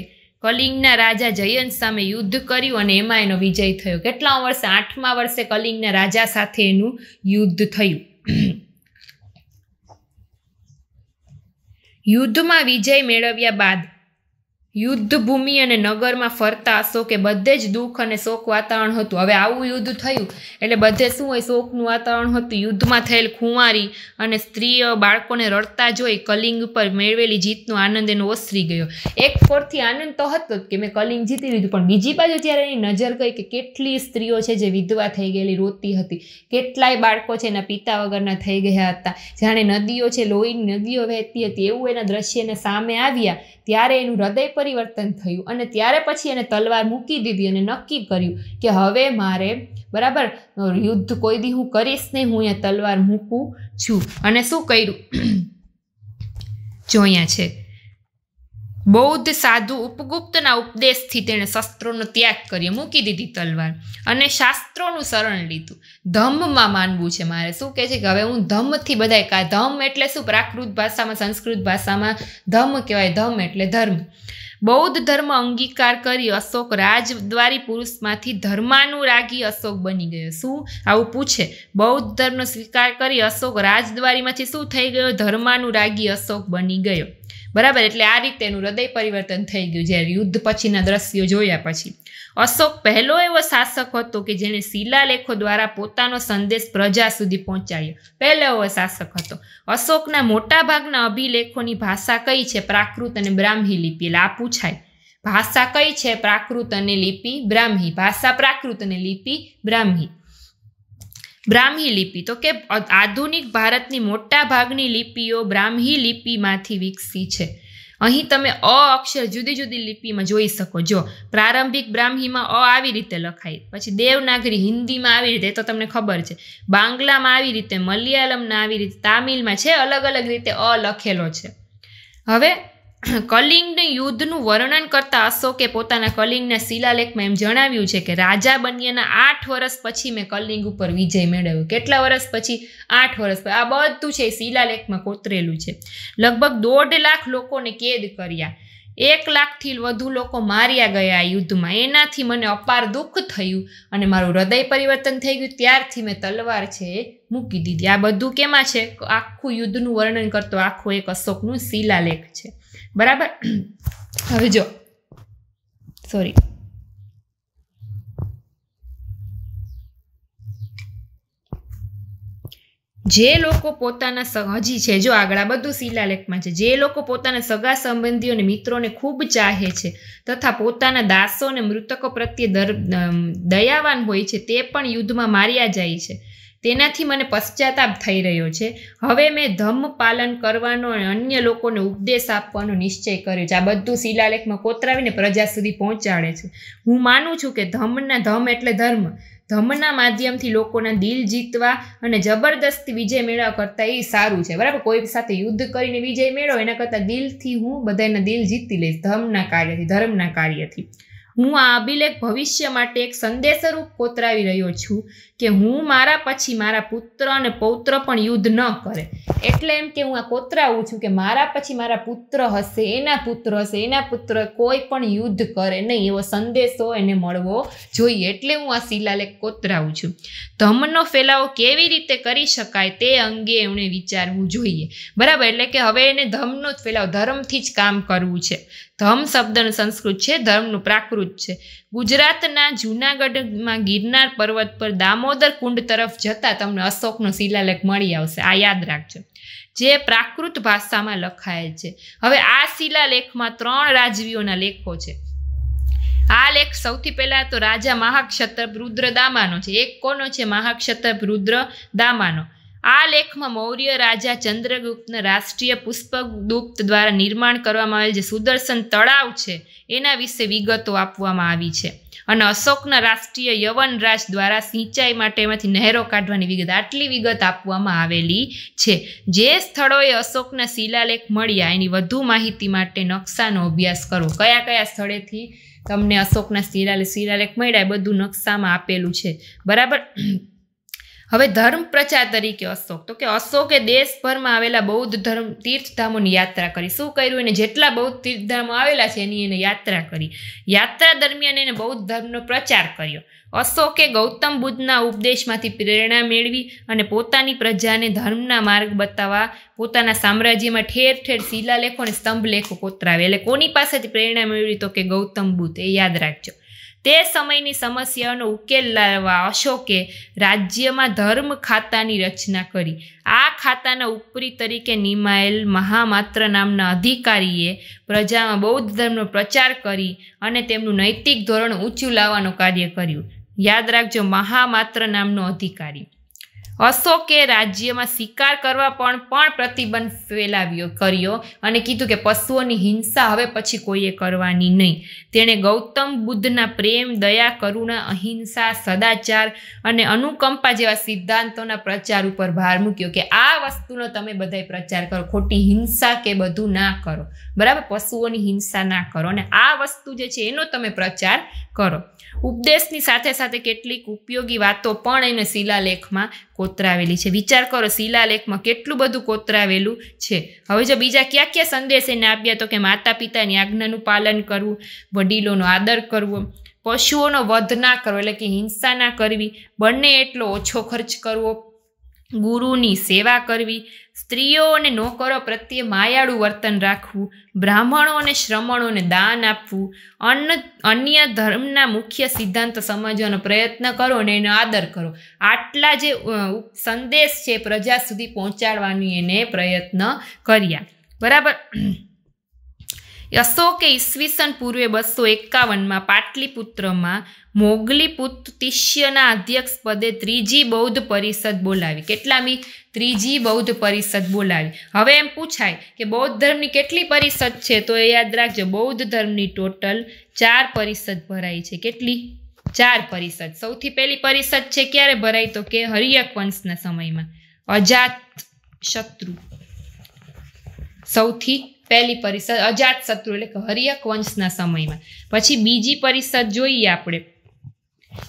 કલિંગના રાજા જયંત સામે યુદ્ધ કર્યું અને એમાં એનો વિજય થયો કેટલા વર્ષે આઠમા વર્ષે કલિંગના રાજા સાથે એનું યુદ્ધ થયું યુદ્ધમાં વિજય મેળવ્યા બાદ યુદ્ધ ભૂમિ અને નગરમાં ફરતા અશોકે બધે જ દુઃખ અને શોક વાતાવરણ હતું હવે આવું યુદ્ધ થયું એટલે બધે શું હોય શોકનું વાતાવરણ હતું યુદ્ધમાં થયેલ ખુંવારી અને સ્ત્રીઓ બાળકોને રડતા જોઈ કલિંગ પર મેળવેલી જીતનો આનંદ એનો ઓસરી ગયો એક ફોરથી આનંદ તો હતો કે મેં કલિંગ જીતી લીધું પણ બીજી બાજુ જ્યારે એની નજર ગઈ કે કેટલી સ્ત્રીઓ છે જે વિધવા થઈ ગયેલી રોતી હતી કેટલાય બાળકો છે એના પિતા વગરના થઈ ગયા હતા જાણે નદીઓ છે લોહીની નદીઓ વહેતી હતી એવું એના દ્રશ્યને સામે આવ્યા ત્યારે એનું હૃદય પર પરિવર્તન થયું અને ત્યારે પછી એને તલવાર મૂકી દીધી અને નક્કી કર્યું કે હવે મારે બરાબર યુદ્ધ કોઈ દી હું કરીશ નહીં હું અહીંયા તલવાર મૂકું છું અને શું કર્યું જો અહીંયા છે બૌદ્ધ સાધુ ઉપગુપ્તના ઉપદેશથી તેણે શસ્ત્રોનો ત્યાગ કર્યો મૂકી દીધી તલવાર અને શાસ્ત્રોનું શરણ લીધું ધમ્મમાં માનવું છે મારે શું કહે છે કે હવે હું ધમ્મથી બધાય કા ધમ એટલે શું પ્રાકૃત ભાષામાં સંસ્કૃત ભાષામાં ધમ્મ કહેવાય ધમ એટલે ધર્મ બૌદ્ધ ધર્મ અંગીકાર કરી અશોક રાજદ્વારી પુરુષમાંથી ધર્માનુરાગી અશોક બની ગયો શું આવું પૂછે બૌદ્ધ ધર્મ સ્વીકાર કરી અશોક રાજદ્વારીમાંથી શું થઈ ગયો ધર્માનુરાગી અશોક બની ગયો બરાબર એટલે આ રીતે એનું હૃદય પરિવર્તન થઈ ગયું જ્યારે યુદ્ધ પછીના દ્રશ્યો જોયા પછી અશોક પહેલો એવો શાસક હતો કે જેણે શિલાલેખો દ્વારા પોતાનો સંદેશ પ્રજા સુધી પહોંચાડ્યો પહેલો એવો શાસક હતો અશોકના મોટાભાગના અભિલેખોની ભાષા કઈ છે પ્રાકૃત અને બ્રાહ્મી લિપિ એટલે આ પૂછાય ભાષા કઈ છે પ્રાકૃત અને લિપિ બ્રાહ્મી ભાષા પ્રાકૃત અને લિપિ બ્રાહ્મી બ્રાહ્મી લિપિ તો કે આધુનિક ભારતની મોટા ભાગની લિપિઓ બ્રાહ્મી લિપિમાંથી વિકસી છે અહીં તમે અ અક્ષર જુદી જુદી લિપિમાં જોઈ શકો જો પ્રારંભિક બ્રાહ્મીમાં અ આવી રીતે લખાય પછી દેવનાગરી હિન્દીમાં આવી રીતે તો તમને ખબર છે બાંગ્લામાં આવી રીતે મલયાલમના આવી રીતે તામિલમાં છે અલગ અલગ રીતે અ લખેલો છે હવે કલિંગને યુદ્ધનું વર્ણન કરતા અશોકે પોતાના કલિંગના શિલાલેખમાં એમ જણાવ્યું છે કે રાજા બન્યાના આઠ વર્ષ પછી મેં કલિંગ ઉપર વિજય મેળવ્યો કેટલા વર્ષ પછી આઠ વર્ષ આ બધું છે એ શિલાલેખમાં કોતરેલું છે લગભગ દોઢ લાખ લોકોને કેદ કર્યા એક લાખથી વધુ લોકો માર્યા ગયા આ યુદ્ધમાં એનાથી મને અપાર દુઃખ થયું અને મારું હૃદય પરિવર્તન થઈ ગયું ત્યારથી મેં તલવાર છે એ મૂકી દીધી આ બધું કેમાં છે આખું યુદ્ધનું વર્ણન કરતો આખો એક અશોકનું શિલાલેખ છે બરાબર હવે જો સોરી જે લોકો પોતાના હજી છે જો આગળ બધું શિલાલેખમાં છે જે લોકો પોતાના સગા સંબંધીઓને મિત્રોને ખૂબ ચાહે છે તથા પોતાના દાસો અને મૃતકો પ્રત્યે દર દયાવાન હોય છે તે પણ યુદ્ધમાં માર્યા જાય છે તેનાથી મને પશ્ચાતાપ થઈ રહ્યો છે હવે મેં ધમ્મ પાલન કરવાનો અને અન્ય લોકોને ઉપદેશ આપવાનો નિશ્ચય કર્યો છે આ બધું શિલાલેખમાં કોતરાવીને પ્રજા સુધી પહોંચાડે છે હું માનું છું કે ધમ્મના ધમ એટલે ધર્મ ધમના માધ્યમથી લોકોના દિલ જીતવા અને જબરદસ્તી વિજય મેળવવા કરતાં એ સારું છે બરાબર કોઈ સાથે યુદ્ધ કરીને વિજય મેળવો એના કરતાં દિલથી હું બધાના દિલ જીતી લઈશ ધમના કાર્યથી ધર્મના કાર્યથી હું આ અભિલેખ ભવિષ્ય માટે એક સંદેશરૂપ કોતરાવી રહ્યો છું કે હું મારા પછી મારા પુત્ર અને પૌત્ર પણ યુદ્ધ ન કરે એટલે એમ કે હું આ કોતરાવું છું કે મારા પછી મારા પુત્ર હશે એના પુત્ર હશે એના પુત્ર કોઈ પણ યુદ્ધ કરે નહીં એવો સંદેશો એને મળવો જોઈએ એટલે હું આ શિલાલેખ કોતરાવું છું ધમનો ફેલાવો કેવી રીતે કરી શકાય તે અંગે એમણે વિચારવું જોઈએ બરાબર એટલે કે હવે એને ધમનો જ ફેલાવો ધર્મથી જ કામ કરવું છે ધમ શબ્દનું સંસ્કૃત છે ધર્મનું પ્રાકૃત છે ગુજરાતના જૂનાગઢમાં ગિરનાર પર્વત પર દામોદર કુંડ તરફ જતાં તમને અશોકનો શિલાલેખ મળી આવશે આ યાદ રાખજો જે પ્રાકૃત ભાષામાં લખાયેલ છે હવે આ શિલાલેખમાં ત્રણ રાજવીઓના લેખો છે આ લેખ સૌથી પહેલાં તો રાજા મહાક્ષતપ રુદ્ર દામાનો છે એક કોનો છે મહાક્ષતપ રુદ્ર દામાનો આ લેખમાં મૌર્ય રાજા ચંદ્રગુપ્તના રાષ્ટ્રીય પુષ્પગુપ્ત દ્વારા નિર્માણ કરવામાં આવેલ જે સુદર્શન તળાવ છે એના વિશે વિગતો આપવામાં આવી છે અને અશોકના રાષ્ટ્રીય યવન રાજ દ્વારા સિંચાઈ માટે એમાંથી નહેરો કાઢવાની વિગત આટલી વિગત આપવામાં આવેલી છે જે સ્થળોએ અશોકના શિલાલેખ મળ્યા એની વધુ માહિતી માટે નકશાનો અભ્યાસ કરો કયા કયા સ્થળેથી તમને અશોકના શિલાલેખ શિલાલેખ મળ્યા એ બધું નકશામાં આપેલું છે બરાબર હવે ધર્મ પ્રચાર તરીકે અશોક તો કે અશોકે દેશભરમાં આવેલા બૌદ્ધ ધર્મ તીર્થધામોની યાત્રા કરી શું કર્યું એને જેટલા બૌદ્ધ તીર્થધામો આવેલા છે એની એને યાત્રા કરી યાત્રા દરમિયાન એને બૌદ્ધ ધર્મનો પ્રચાર કર્યો અશોકે ગૌતમ બુદ્ધના ઉપદેશમાંથી પ્રેરણા મેળવી અને પોતાની પ્રજાને ધર્મના માર્ગ બતાવવા પોતાના સામ્રાજ્યમાં ઠેર ઠેર શિલાલેખો અને લેખો કોતરાવે એટલે કોની પાસેથી પ્રેરણા મેળવી તો કે ગૌતમ બુદ્ધ એ યાદ રાખજો તે સમયની સમસ્યાનો ઉકેલ લાવવા અશોકે રાજ્યમાં ધર્મ ખાતાની રચના કરી આ ખાતાના ઉપરી તરીકે નિમાયેલ મહામાત્ર નામના અધિકારીએ પ્રજામાં બૌદ્ધ ધર્મનો પ્રચાર કરી અને તેમનું નૈતિક ધોરણ ઊંચું લાવવાનું કાર્ય કર્યું યાદ રાખજો મહામાત્ર નામનો અધિકારી અશોકે રાજ્યમાં શિકાર કરવા પણ પણ પ્રતિબંધ ફેલાવ્યો કર્યો અને કીધું કે પશુઓની હિંસા હવે પછી કોઈએ કરવાની નહીં તેણે ગૌતમ બુદ્ધના પ્રેમ દયા કરુણા અહિંસા સદાચાર અને અનુકંપા જેવા સિદ્ધાંતોના પ્રચાર ઉપર ભાર મૂક્યો કે આ વસ્તુનો તમે બધાય પ્રચાર કરો ખોટી હિંસા કે બધું ના કરો બરાબર પશુઓની હિંસા ના કરો અને આ વસ્તુ જે છે એનો તમે પ્રચાર કરો ઉપદેશની સાથે સાથે કેટલીક ઉપયોગી વાતો પણ એને શિલાલેખમાં કોતરાવેલી છે વિચાર કરો શિલાલેખમાં કેટલું બધું કોતરાવેલું છે હવે જો બીજા કયા કયા સંદેશ એને આપ્યા તો કે માતા પિતાની આજ્ઞાનું પાલન કરવું વડીલોનો આદર કરવો પશુઓનો વધ ના કરવો એટલે કે હિંસા ના કરવી બંને એટલો ઓછો ખર્ચ કરવો ગુરુની સેવા કરવી સ્ત્રીઓ અને નોકરો પ્રત્યે માયાળું વર્તન રાખવું બ્રાહ્મણો અને શ્રમણોને દાન આપવું અન્ન અન્ય ધર્મના મુખ્ય સિદ્ધાંત સમજવાનો પ્રયત્ન કરો અને એનો આદર કરો આટલા જે સંદેશ છે પ્રજા સુધી પહોંચાડવાની એને પ્રયત્ન કર્યા બરાબર અશોકે ઈસવીસન પૂર્વે બસો એકાવનમાં પાટલીપુત્રમાં મોગલીપુત તિષ્યના અધ્યક્ષ પદે ત્રીજી બૌદ્ધ પરિષદ બોલાવી કેટલામી ત્રીજી બૌદ્ધ પરિષદ બોલાવી હવે એમ પૂછાય કે બૌદ્ધ ધર્મની કેટલી પરિષદ છે તો એ યાદ રાખજો બૌદ્ધ ધર્મની ટોટલ ચાર પરિષદ ભરાઈ છે કેટલી ચાર પરિષદ સૌથી પહેલી પરિષદ છે ક્યારે ભરાઈ તો કે હરિયક વંશના સમયમાં અજાત શત્રુ સૌથી પહેલી પરિષદ અજાત શત્રુ એટલે કે હરિયક વંશના સમયમાં પછી બીજી પરિષદ જોઈએ આપણે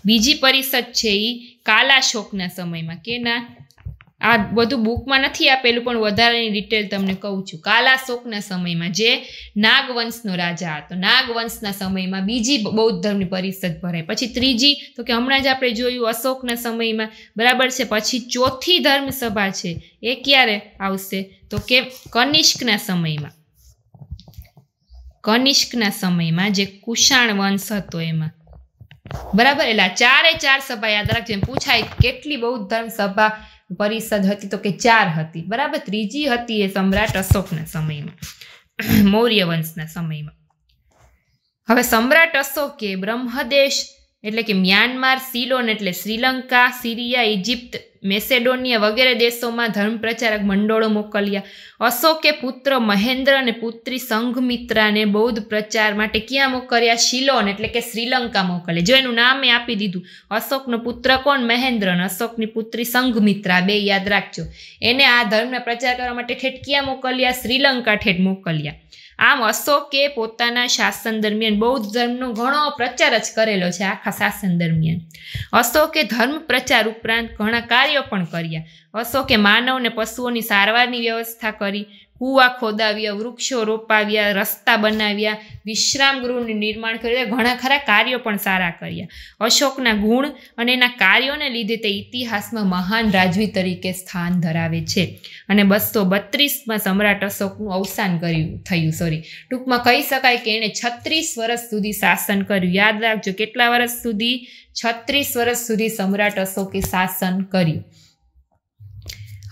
બીજી પરિષદ છે એ કાલાશોકના સમયમાં કે ના આ બધું બુકમાં નથી આપેલું પણ વધારાની ડિટેલ તમને કહું છું કાલાશોકના સમયમાં જે નાગવંશનો રાજા હતો નાગવંશના સમયમાં બીજી બૌદ્ધ ધર્મની પરિષદ ભરાય પછી ત્રીજી તો કે હમણાં જ આપણે જોયું અશોકના સમયમાં બરાબર છે પછી ચોથી ધર્મસભા છે એ ક્યારે આવશે તો કે કનિષ્કના સમયમાં કનિષ્કના સમયમાં જે કુશાણ વંશ હતો એમાં બરાબર એટલે ચારે ચાર સભા યાદ રાખજો એમ પૂછાય કેટલી બૌદ્ધ ધર્મ સભા પરિષદ હતી તો કે ચાર હતી બરાબર ત્રીજી હતી એ સમ્રાટ અશોકના સમયમાં મૌર્ય વંશના સમયમાં હવે સમ્રાટ અશોકે બ્રહ્મદેશ એટલે કે મ્યાનમાર સિલોન એટલે શ્રીલંકા સિરિયા ઇજિપ્ત મેસેડોનિયા વગેરે દેશોમાં ધર્મ પ્રચારક મંડળો મોકલ્યા અશોકે પુત્ર મહેન્દ્ર અને પુત્રી સંઘમિત્રાને બૌદ્ધ પ્રચાર માટે ક્યાં મોકલ્યા શિલોન એટલે કે શ્રીલંકા મોકલે જો એનું નામ એ આપી દીધું અશોકનો પુત્ર કોણ મહેન્દ્ર અને અશોકની પુત્રી સંઘમિત્રા બે યાદ રાખજો એને આ ધર્મના પ્રચાર કરવા માટે ઠેઠ ક્યાં મોકલ્યા શ્રીલંકા ઠેઠ મોકલ્યા આમ અશોકે પોતાના શાસન દરમિયાન બૌદ્ધ ધર્મનો ઘણો પ્રચાર જ કરેલો છે આખા શાસન દરમિયાન અશોકે ધર્મ પ્રચાર ઉપરાંત ઘણા કાર્યો પણ કર્યા અશોકે માનવ અને પશુઓની સારવારની વ્યવસ્થા કરી કુવા ખોદાવ્યા વૃક્ષો રોપાવ્યા રસ્તા બનાવ્યા વિશ્રામ ગૃહનું નિર્માણ કર્યું ઘણા ખરા કાર્યો પણ સારા કર્યા અશોકના ગુણ અને એના કાર્યોને લીધે તે ઇતિહાસમાં મહાન રાજવી તરીકે સ્થાન ધરાવે છે અને બસો બત્રીસમાં સમ્રાટ અશોકનું અવસાન કર્યું થયું સોરી ટૂંકમાં કહી શકાય કે એણે છત્રીસ વર્ષ સુધી શાસન કર્યું યાદ રાખજો કેટલા વર્ષ સુધી છત્રીસ વર્ષ સુધી સમ્રાટ અશોકે શાસન કર્યું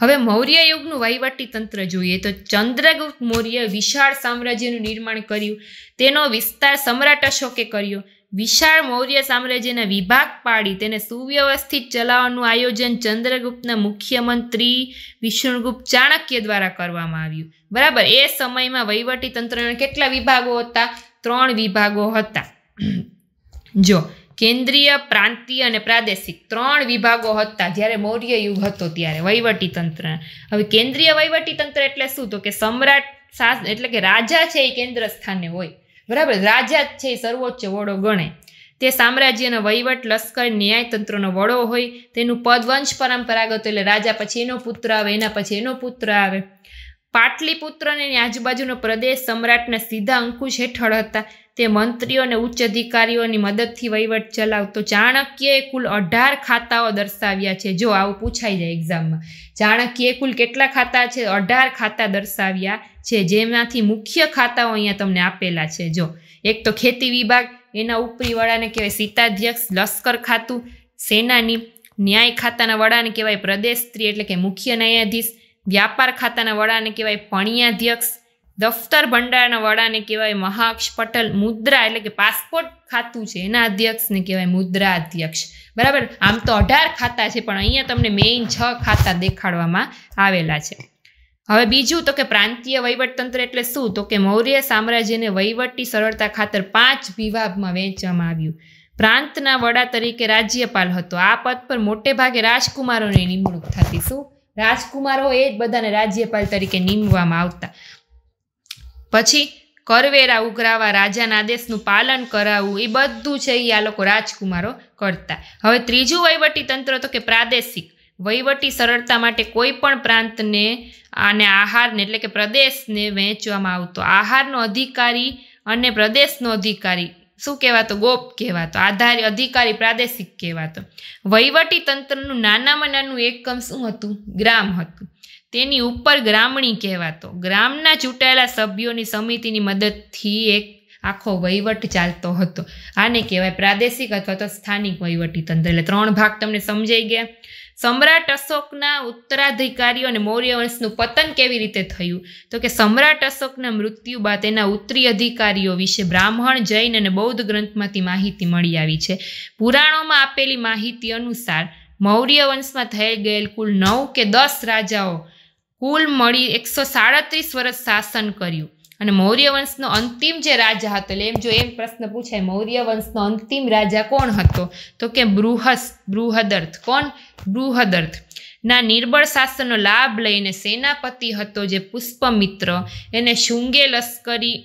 હવે મૌર્ય યુગનું વહીવટી તંત્ર જોઈએ તો ચંદ્રગુપ્ત મૌર્ય વિશાળ સામ્રાજ્યનું નિર્માણ કર્યું તેનો વિસ્તાર સમ્રાટ અશોકે કર્યો વિશાળ મૌર્ય સામ્રાજ્યના વિભાગ પાડી તેને સુવ્યવસ્થિત ચલાવવાનું આયોજન ચંદ્રગુપ્તના મુખ્યમંત્રી વિષ્ણુગુપ્ત ચાણક્ય દ્વારા કરવામાં આવ્યું બરાબર એ સમયમાં વહીવટી તંત્રના કેટલા વિભાગો હતા ત્રણ વિભાગો હતા જો કેન્દ્રીય પ્રાંતીય અને પ્રાદેશિક ત્રણ વિભાગો હતા જ્યારે મૌર્ય યુગ હતો ત્યારે વહીવટીતંત્ર હવે કેન્દ્રીય વહીવટીતંત્ર એટલે શું તો કે સમ્રાટ શાસ એટલે કે રાજા છે એ કેન્દ્ર સ્થાને હોય બરાબર રાજા જ છે એ સર્વોચ્ચ વડો ગણે તે સામ્રાજ્યનો વહીવટ લશ્કર ન્યાયતંત્રનો વડો હોય તેનું પદ વંશ પરંપરાગત એટલે રાજા પછી એનો પુત્ર આવે એના પછી એનો પુત્ર આવે પાટલીપુત્ર અને આજુબાજુનો પ્રદેશ સમ્રાટના સીધા અંકુશ હેઠળ હતા તે મંત્રીઓ અને ઉચ્ચ અધિકારીઓની મદદથી વહીવટ ચલાવતો ચાણક્યએ કુલ અઢાર ખાતાઓ દર્શાવ્યા છે જો આવું પૂછાઈ જાય એક્ઝામમાં ચાણક્યએ કુલ કેટલા ખાતા છે અઢાર ખાતા દર્શાવ્યા છે જેમાંથી મુખ્ય ખાતાઓ અહીંયા તમને આપેલા છે જો એક તો ખેતી વિભાગ એના ઉપરી વડાને કહેવાય સીતાધ્યક્ષ લશ્કર ખાતું સેનાની ન્યાય ખાતાના વડાને કહેવાય પ્રદેશ સ્ત્રી એટલે કે મુખ્ય ન્યાયાધીશ વ્યાપાર ખાતાના વડાને કહેવાય પણિયાધ્યક્ષ દફતર ભંડારના વડાને કહેવાય મહાક્ષ પટેલ મુદ્રા એટલે કે પાસપોર્ટ ખાતું છે એના અધ્યક્ષને કહેવાય મુદ્રા અધ્યક્ષ બરાબર આમ તો અઢાર ખાતા છે પણ અહીંયા તમને મેઇન છ ખાતા દેખાડવામાં આવેલા છે હવે બીજું તો કે પ્રાંતીય વહીવટતંત્ર એટલે શું તો કે મૌર્ય સામ્રાજ્યને વહીવટી સરળતા ખાતર પાંચ વિભાગમાં વહેંચવામાં આવ્યું પ્રાંતના વડા તરીકે રાજ્યપાલ હતો આ પદ પર મોટે ભાગે રાજકુમારોની નિમણૂક થતી શું રાજકુમારો એ જ બધાને રાજ્યપાલ તરીકે નીમવામાં આવતા પછી કરવેરા ઉઘરાવા રાજાના આદેશનું પાલન કરાવવું એ બધું છે એ આ લોકો રાજકુમારો કરતા હવે ત્રીજું વહીવટી તંત્ર તો કે પ્રાદેશિક વહીવટી સરળતા માટે કોઈ પણ પ્રાંતને અને આહારને એટલે કે પ્રદેશને વહેંચવામાં આવતો આહારનો અધિકારી અને પ્રદેશનો અધિકારી શું કહેવાતો ગોપ કહેવાતો આધાર અધિકારી પ્રાદેશિક કહેવાતો વહીવટી તંત્રનું નાનામાં નાનું એકમ શું હતું ગ્રામ હતું તેની ઉપર ગ્રામણી કહેવાતો ગ્રામના ચૂંટાયેલા સભ્યોની સમિતિની મદદથી એક આખો વહીવટ ચાલતો હતો આને કહેવાય પ્રાદેશિક અથવા તો સ્થાનિક વહીવટી તંત્ર એટલે ત્રણ ભાગ તમને સમજાઈ ગયા સમ્રાટ અશોકના ઉત્તરાધિકારીઓ અને મૌર્ય વંશનું પતન કેવી રીતે થયું તો કે સમ્રાટ અશોકના મૃત્યુ બાદ તેના ઉત્તરી અધિકારીઓ વિશે બ્રાહ્મણ જૈન અને બૌદ્ધ ગ્રંથમાંથી માહિતી મળી આવી છે પુરાણોમાં આપેલી માહિતી અનુસાર મૌર્ય વંશમાં થઈ ગયેલ કુલ નવ કે દસ રાજાઓ કુલ મળી એકસો સાડત્રીસ વર્ષ શાસન કર્યું અને મૌર્ય વંશનો અંતિમ જે રાજા હતો એટલે એમ જો એમ પ્રશ્ન પૂછાય મૌર્ય વંશનો અંતિમ રાજા કોણ હતો તો કે બૃહસ બૃહદર્થ કોણ બૃહદર્થ ના નિર્બળ શાસનનો લાભ લઈને સેનાપતિ હતો જે પુષ્પમિત્ર એને શુંગે લશ્કરી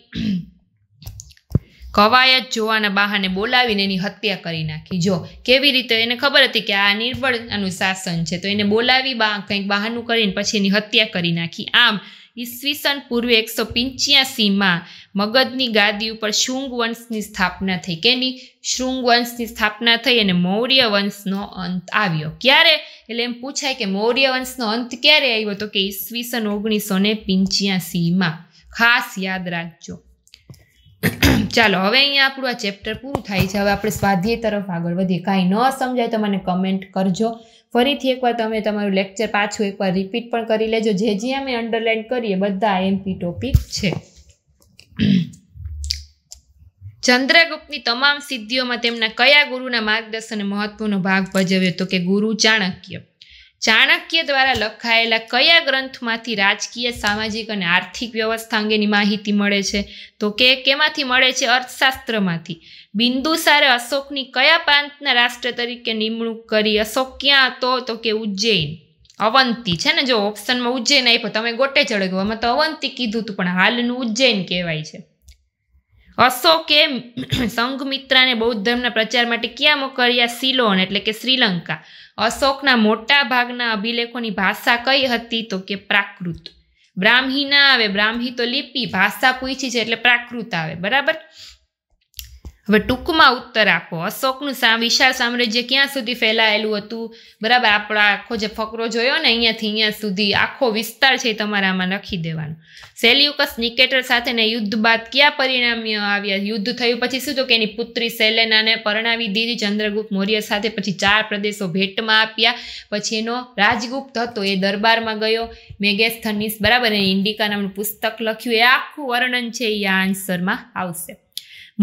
કવાયત જોવાના બહાને બોલાવીને એની હત્યા કરી નાખી જો કેવી રીતે એને ખબર હતી કે આ નિર્બળ અનુશાસન છે તો એને બોલાવી બા કંઈક બહાનું કરીને પછી એની હત્યા કરી નાખી આમ ઈસવીસન પૂર્વે એકસો પંચ્યાસીમાં મગધની ગાદી ઉપર શૃંગ વંશની સ્થાપના થઈ કેની શૃંગ વંશની સ્થાપના થઈ અને મૌર્ય વંશનો અંત આવ્યો ક્યારે એટલે એમ પૂછાય કે મૌર્ય વંશનો અંત ક્યારે આવ્યો તો કે ઈસવીસન ઓગણીસો ને પિંચ્યાસીમાં ખાસ યાદ રાખજો ચાલો હવે અહીંયા આપણું આ ચેપ્ટર પૂરું થાય છે હવે આપણે સ્વાધ્યાય તરફ આગળ વધીએ કાંઈ ન સમજાય તો મને કમેન્ટ કરજો ફરીથી એકવાર તમે તમારું લેક્ચર પાછું એકવાર રિપીટ પણ કરી લેજો જે જે અમે અંડરલાઇન કરીએ બધા એમપી ટોપિક છે ચંદ્રગુપ્તની તમામ સિદ્ધિઓમાં તેમના કયા ગુરુના માર્ગદર્શને મહત્વનો ભાગ ભજવ્યો તો કે ગુરુ ચાણક્ય ચાણક્ય દ્વારા લખાયેલા કયા ગ્રંથમાંથી રાજકીય સામાજિક અને આર્થિક વ્યવસ્થા અંગેની માહિતી મળે છે તો કે કેમાંથી મળે છે અર્થશાસ્ત્રમાંથી બિંદુસારે અશોકની કયા પ્રાંતના રાષ્ટ્ર તરીકે નિમણૂક કરી અશોક ક્યાં હતો તો કે ઉજ્જૈન અવંતી છે ને જો ઓપ્શનમાં ઉજ્જૈન આપ્યો તમે ગોટે ચડે ગયો એમાં તો અવંતી કીધું હતું પણ હાલનું ઉજ્જૈન કહેવાય છે અશોકે સંઘમિત્રાને બૌદ્ધ ધર્મના પ્રચાર માટે ક્યાં મોકલ્યા સિલોન એટલે કે શ્રીલંકા અશોકના મોટા ભાગના અભિલેખોની ભાષા કઈ હતી તો કે પ્રાકૃત બ્રાહ્મી ના આવે બ્રાહ્મી તો લિપિ ભાષા પૂછી છે એટલે પ્રાકૃત આવે બરાબર હવે ટૂંકમાં ઉત્તર આપો અશોકનું સા વિશાળ સામ્રાજ્ય ક્યાં સુધી ફેલાયેલું હતું બરાબર આપણો આખો જે ફકરો જોયો ને અહીંયાથી અહીંયા સુધી આખો વિસ્તાર છે તમારામાં લખી દેવાનો સેલ્યુકસ નિકેટર સાથેને યુદ્ધ બાદ ક્યાં પરિણામ્ય આવ્યા યુદ્ધ થયું પછી શું તો કે એની પુત્રી સેલેનાને પરણાવી દીધી ચંદ્રગુપ્ત મૌર્ય સાથે પછી ચાર પ્રદેશો ભેટમાં આપ્યા પછી એનો રાજગુપ્ત હતો એ દરબારમાં ગયો મેગેસ્થનિસ બરાબર એ ઇન્ડિકા નામનું પુસ્તક લખ્યું એ આખું વર્ણન છે એ આ આન્સરમાં આવશે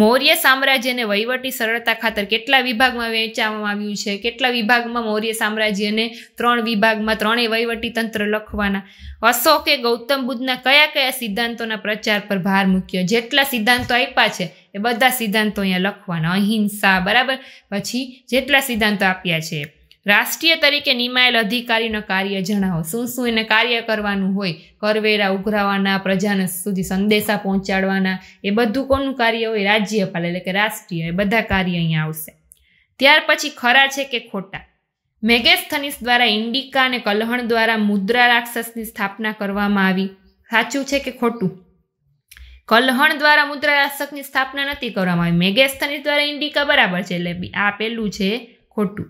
મૌર્ય સામ્રાજ્યને વહીવટી સરળતા ખાતર કેટલા વિભાગમાં વહેંચવામાં આવ્યું છે કેટલા વિભાગમાં મૌર્ય સામ્રાજ્યને ત્રણ વિભાગમાં ત્રણેય વહીવટી તંત્ર લખવાના અશોકે ગૌતમ બુદ્ધના કયા કયા સિદ્ધાંતોના પ્રચાર પર ભાર મૂક્યો જેટલા સિદ્ધાંતો આપ્યા છે એ બધા સિદ્ધાંતો અહીંયા લખવાના અહિંસા બરાબર પછી જેટલા સિદ્ધાંતો આપ્યા છે રાષ્ટ્રીય તરીકે નિમાયેલ અધિકારીના કાર્ય જણાવો શું શું એને કાર્ય કરવાનું હોય કરવેરા ઉઘરાવાના પ્રજાને સુધી સંદેશા પહોંચાડવાના એ બધું કોનું કાર્ય હોય રાજ્યપાલ એટલે કે રાષ્ટ્રીય એ બધા કાર્ય અહીંયા આવશે ત્યાર પછી ખરા છે કે ખોટા મેગેસ્થનિસ દ્વારા ઇન્ડિકા અને કલહણ દ્વારા મુદ્રા રાક્ષસની સ્થાપના કરવામાં આવી સાચું છે કે ખોટું કલહણ દ્વારા મુદ્રા રાક્ષસની સ્થાપના નથી કરવામાં આવી મેગેસ્થનિસ દ્વારા ઇન્ડિકા બરાબર છે એટલે આ પેલું છે ખોટું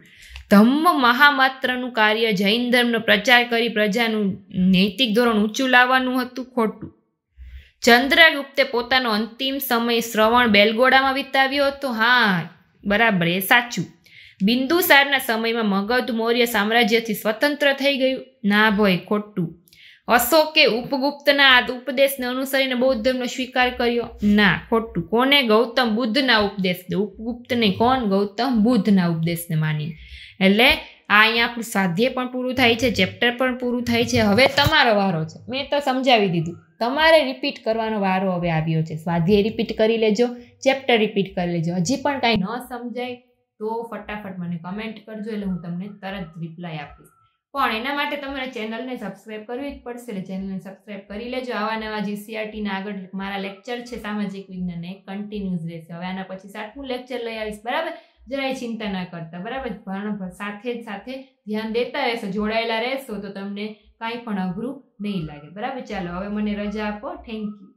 ધમ્મ મહામાત્રનું કાર્ય જૈન ધર્મનો પ્રચાર કરી પ્રજાનું નૈતિક ધોરણ ઊંચું લાવવાનું હતું ખોટું ચંદ્રગુપ્તે પોતાનો અંતિમ સમય શ્રવણ બેલગોડામાં વિતાવ્યો હતો હા બરાબર એ સાચું બિંદુસારના સમયમાં મગધ મૌર્ય સામ્રાજ્યથી સ્વતંત્ર થઈ ગયું ના ભય ખોટું અશોકે ઉપગુપ્તના આ ઉપદેશને અનુસરીને બૌદ્ધ ધર્મનો સ્વીકાર કર્યો ના ખોટું કોને ગૌતમ બુદ્ધના ઉપદેશને ઉપગુપ્તને કોણ ગૌતમ બુદ્ધના ઉપદેશને માની એટલે આ અહીંયા આપણું સ્વાધ્યાય પણ પૂરું થાય છે ચેપ્ટર પણ પૂરું થાય છે હવે તમારો વારો છે મેં તો સમજાવી દીધું તમારે રિપીટ કરવાનો વારો હવે આવ્યો છે સ્વાધ્યાય રિપીટ કરી લેજો ચેપ્ટર રિપીટ કરી લેજો હજી પણ કાંઈ ન સમજાય તો ફટાફટ મને કમેન્ટ કરજો એટલે હું તમને તરત રિપ્લાય આપીશ પણ એના માટે તમારે ચેનલને સબસ્ક્રાઈબ કરવી જ પડશે એટલે ચેનલને સબસ્ક્રાઈબ કરી લેજો આવા નવા જીસીઆરટીના આગળ મારા લેક્ચર છે સામાજિક વિજ્ઞાન એ કન્ટિન્યુઝ રહેશે હવે આના પછી સાતમું લેક્ચર લઈ આવીશ બરાબર જરાય ચિંતા ના કરતા બરાબર ભણ સાથે જ સાથે ધ્યાન દેતા રહેશો જોડાયેલા રહેશો તો તમને કાંઈ પણ અઘરું નહીં લાગે બરાબર ચાલો હવે મને રજા આપો થેન્ક યુ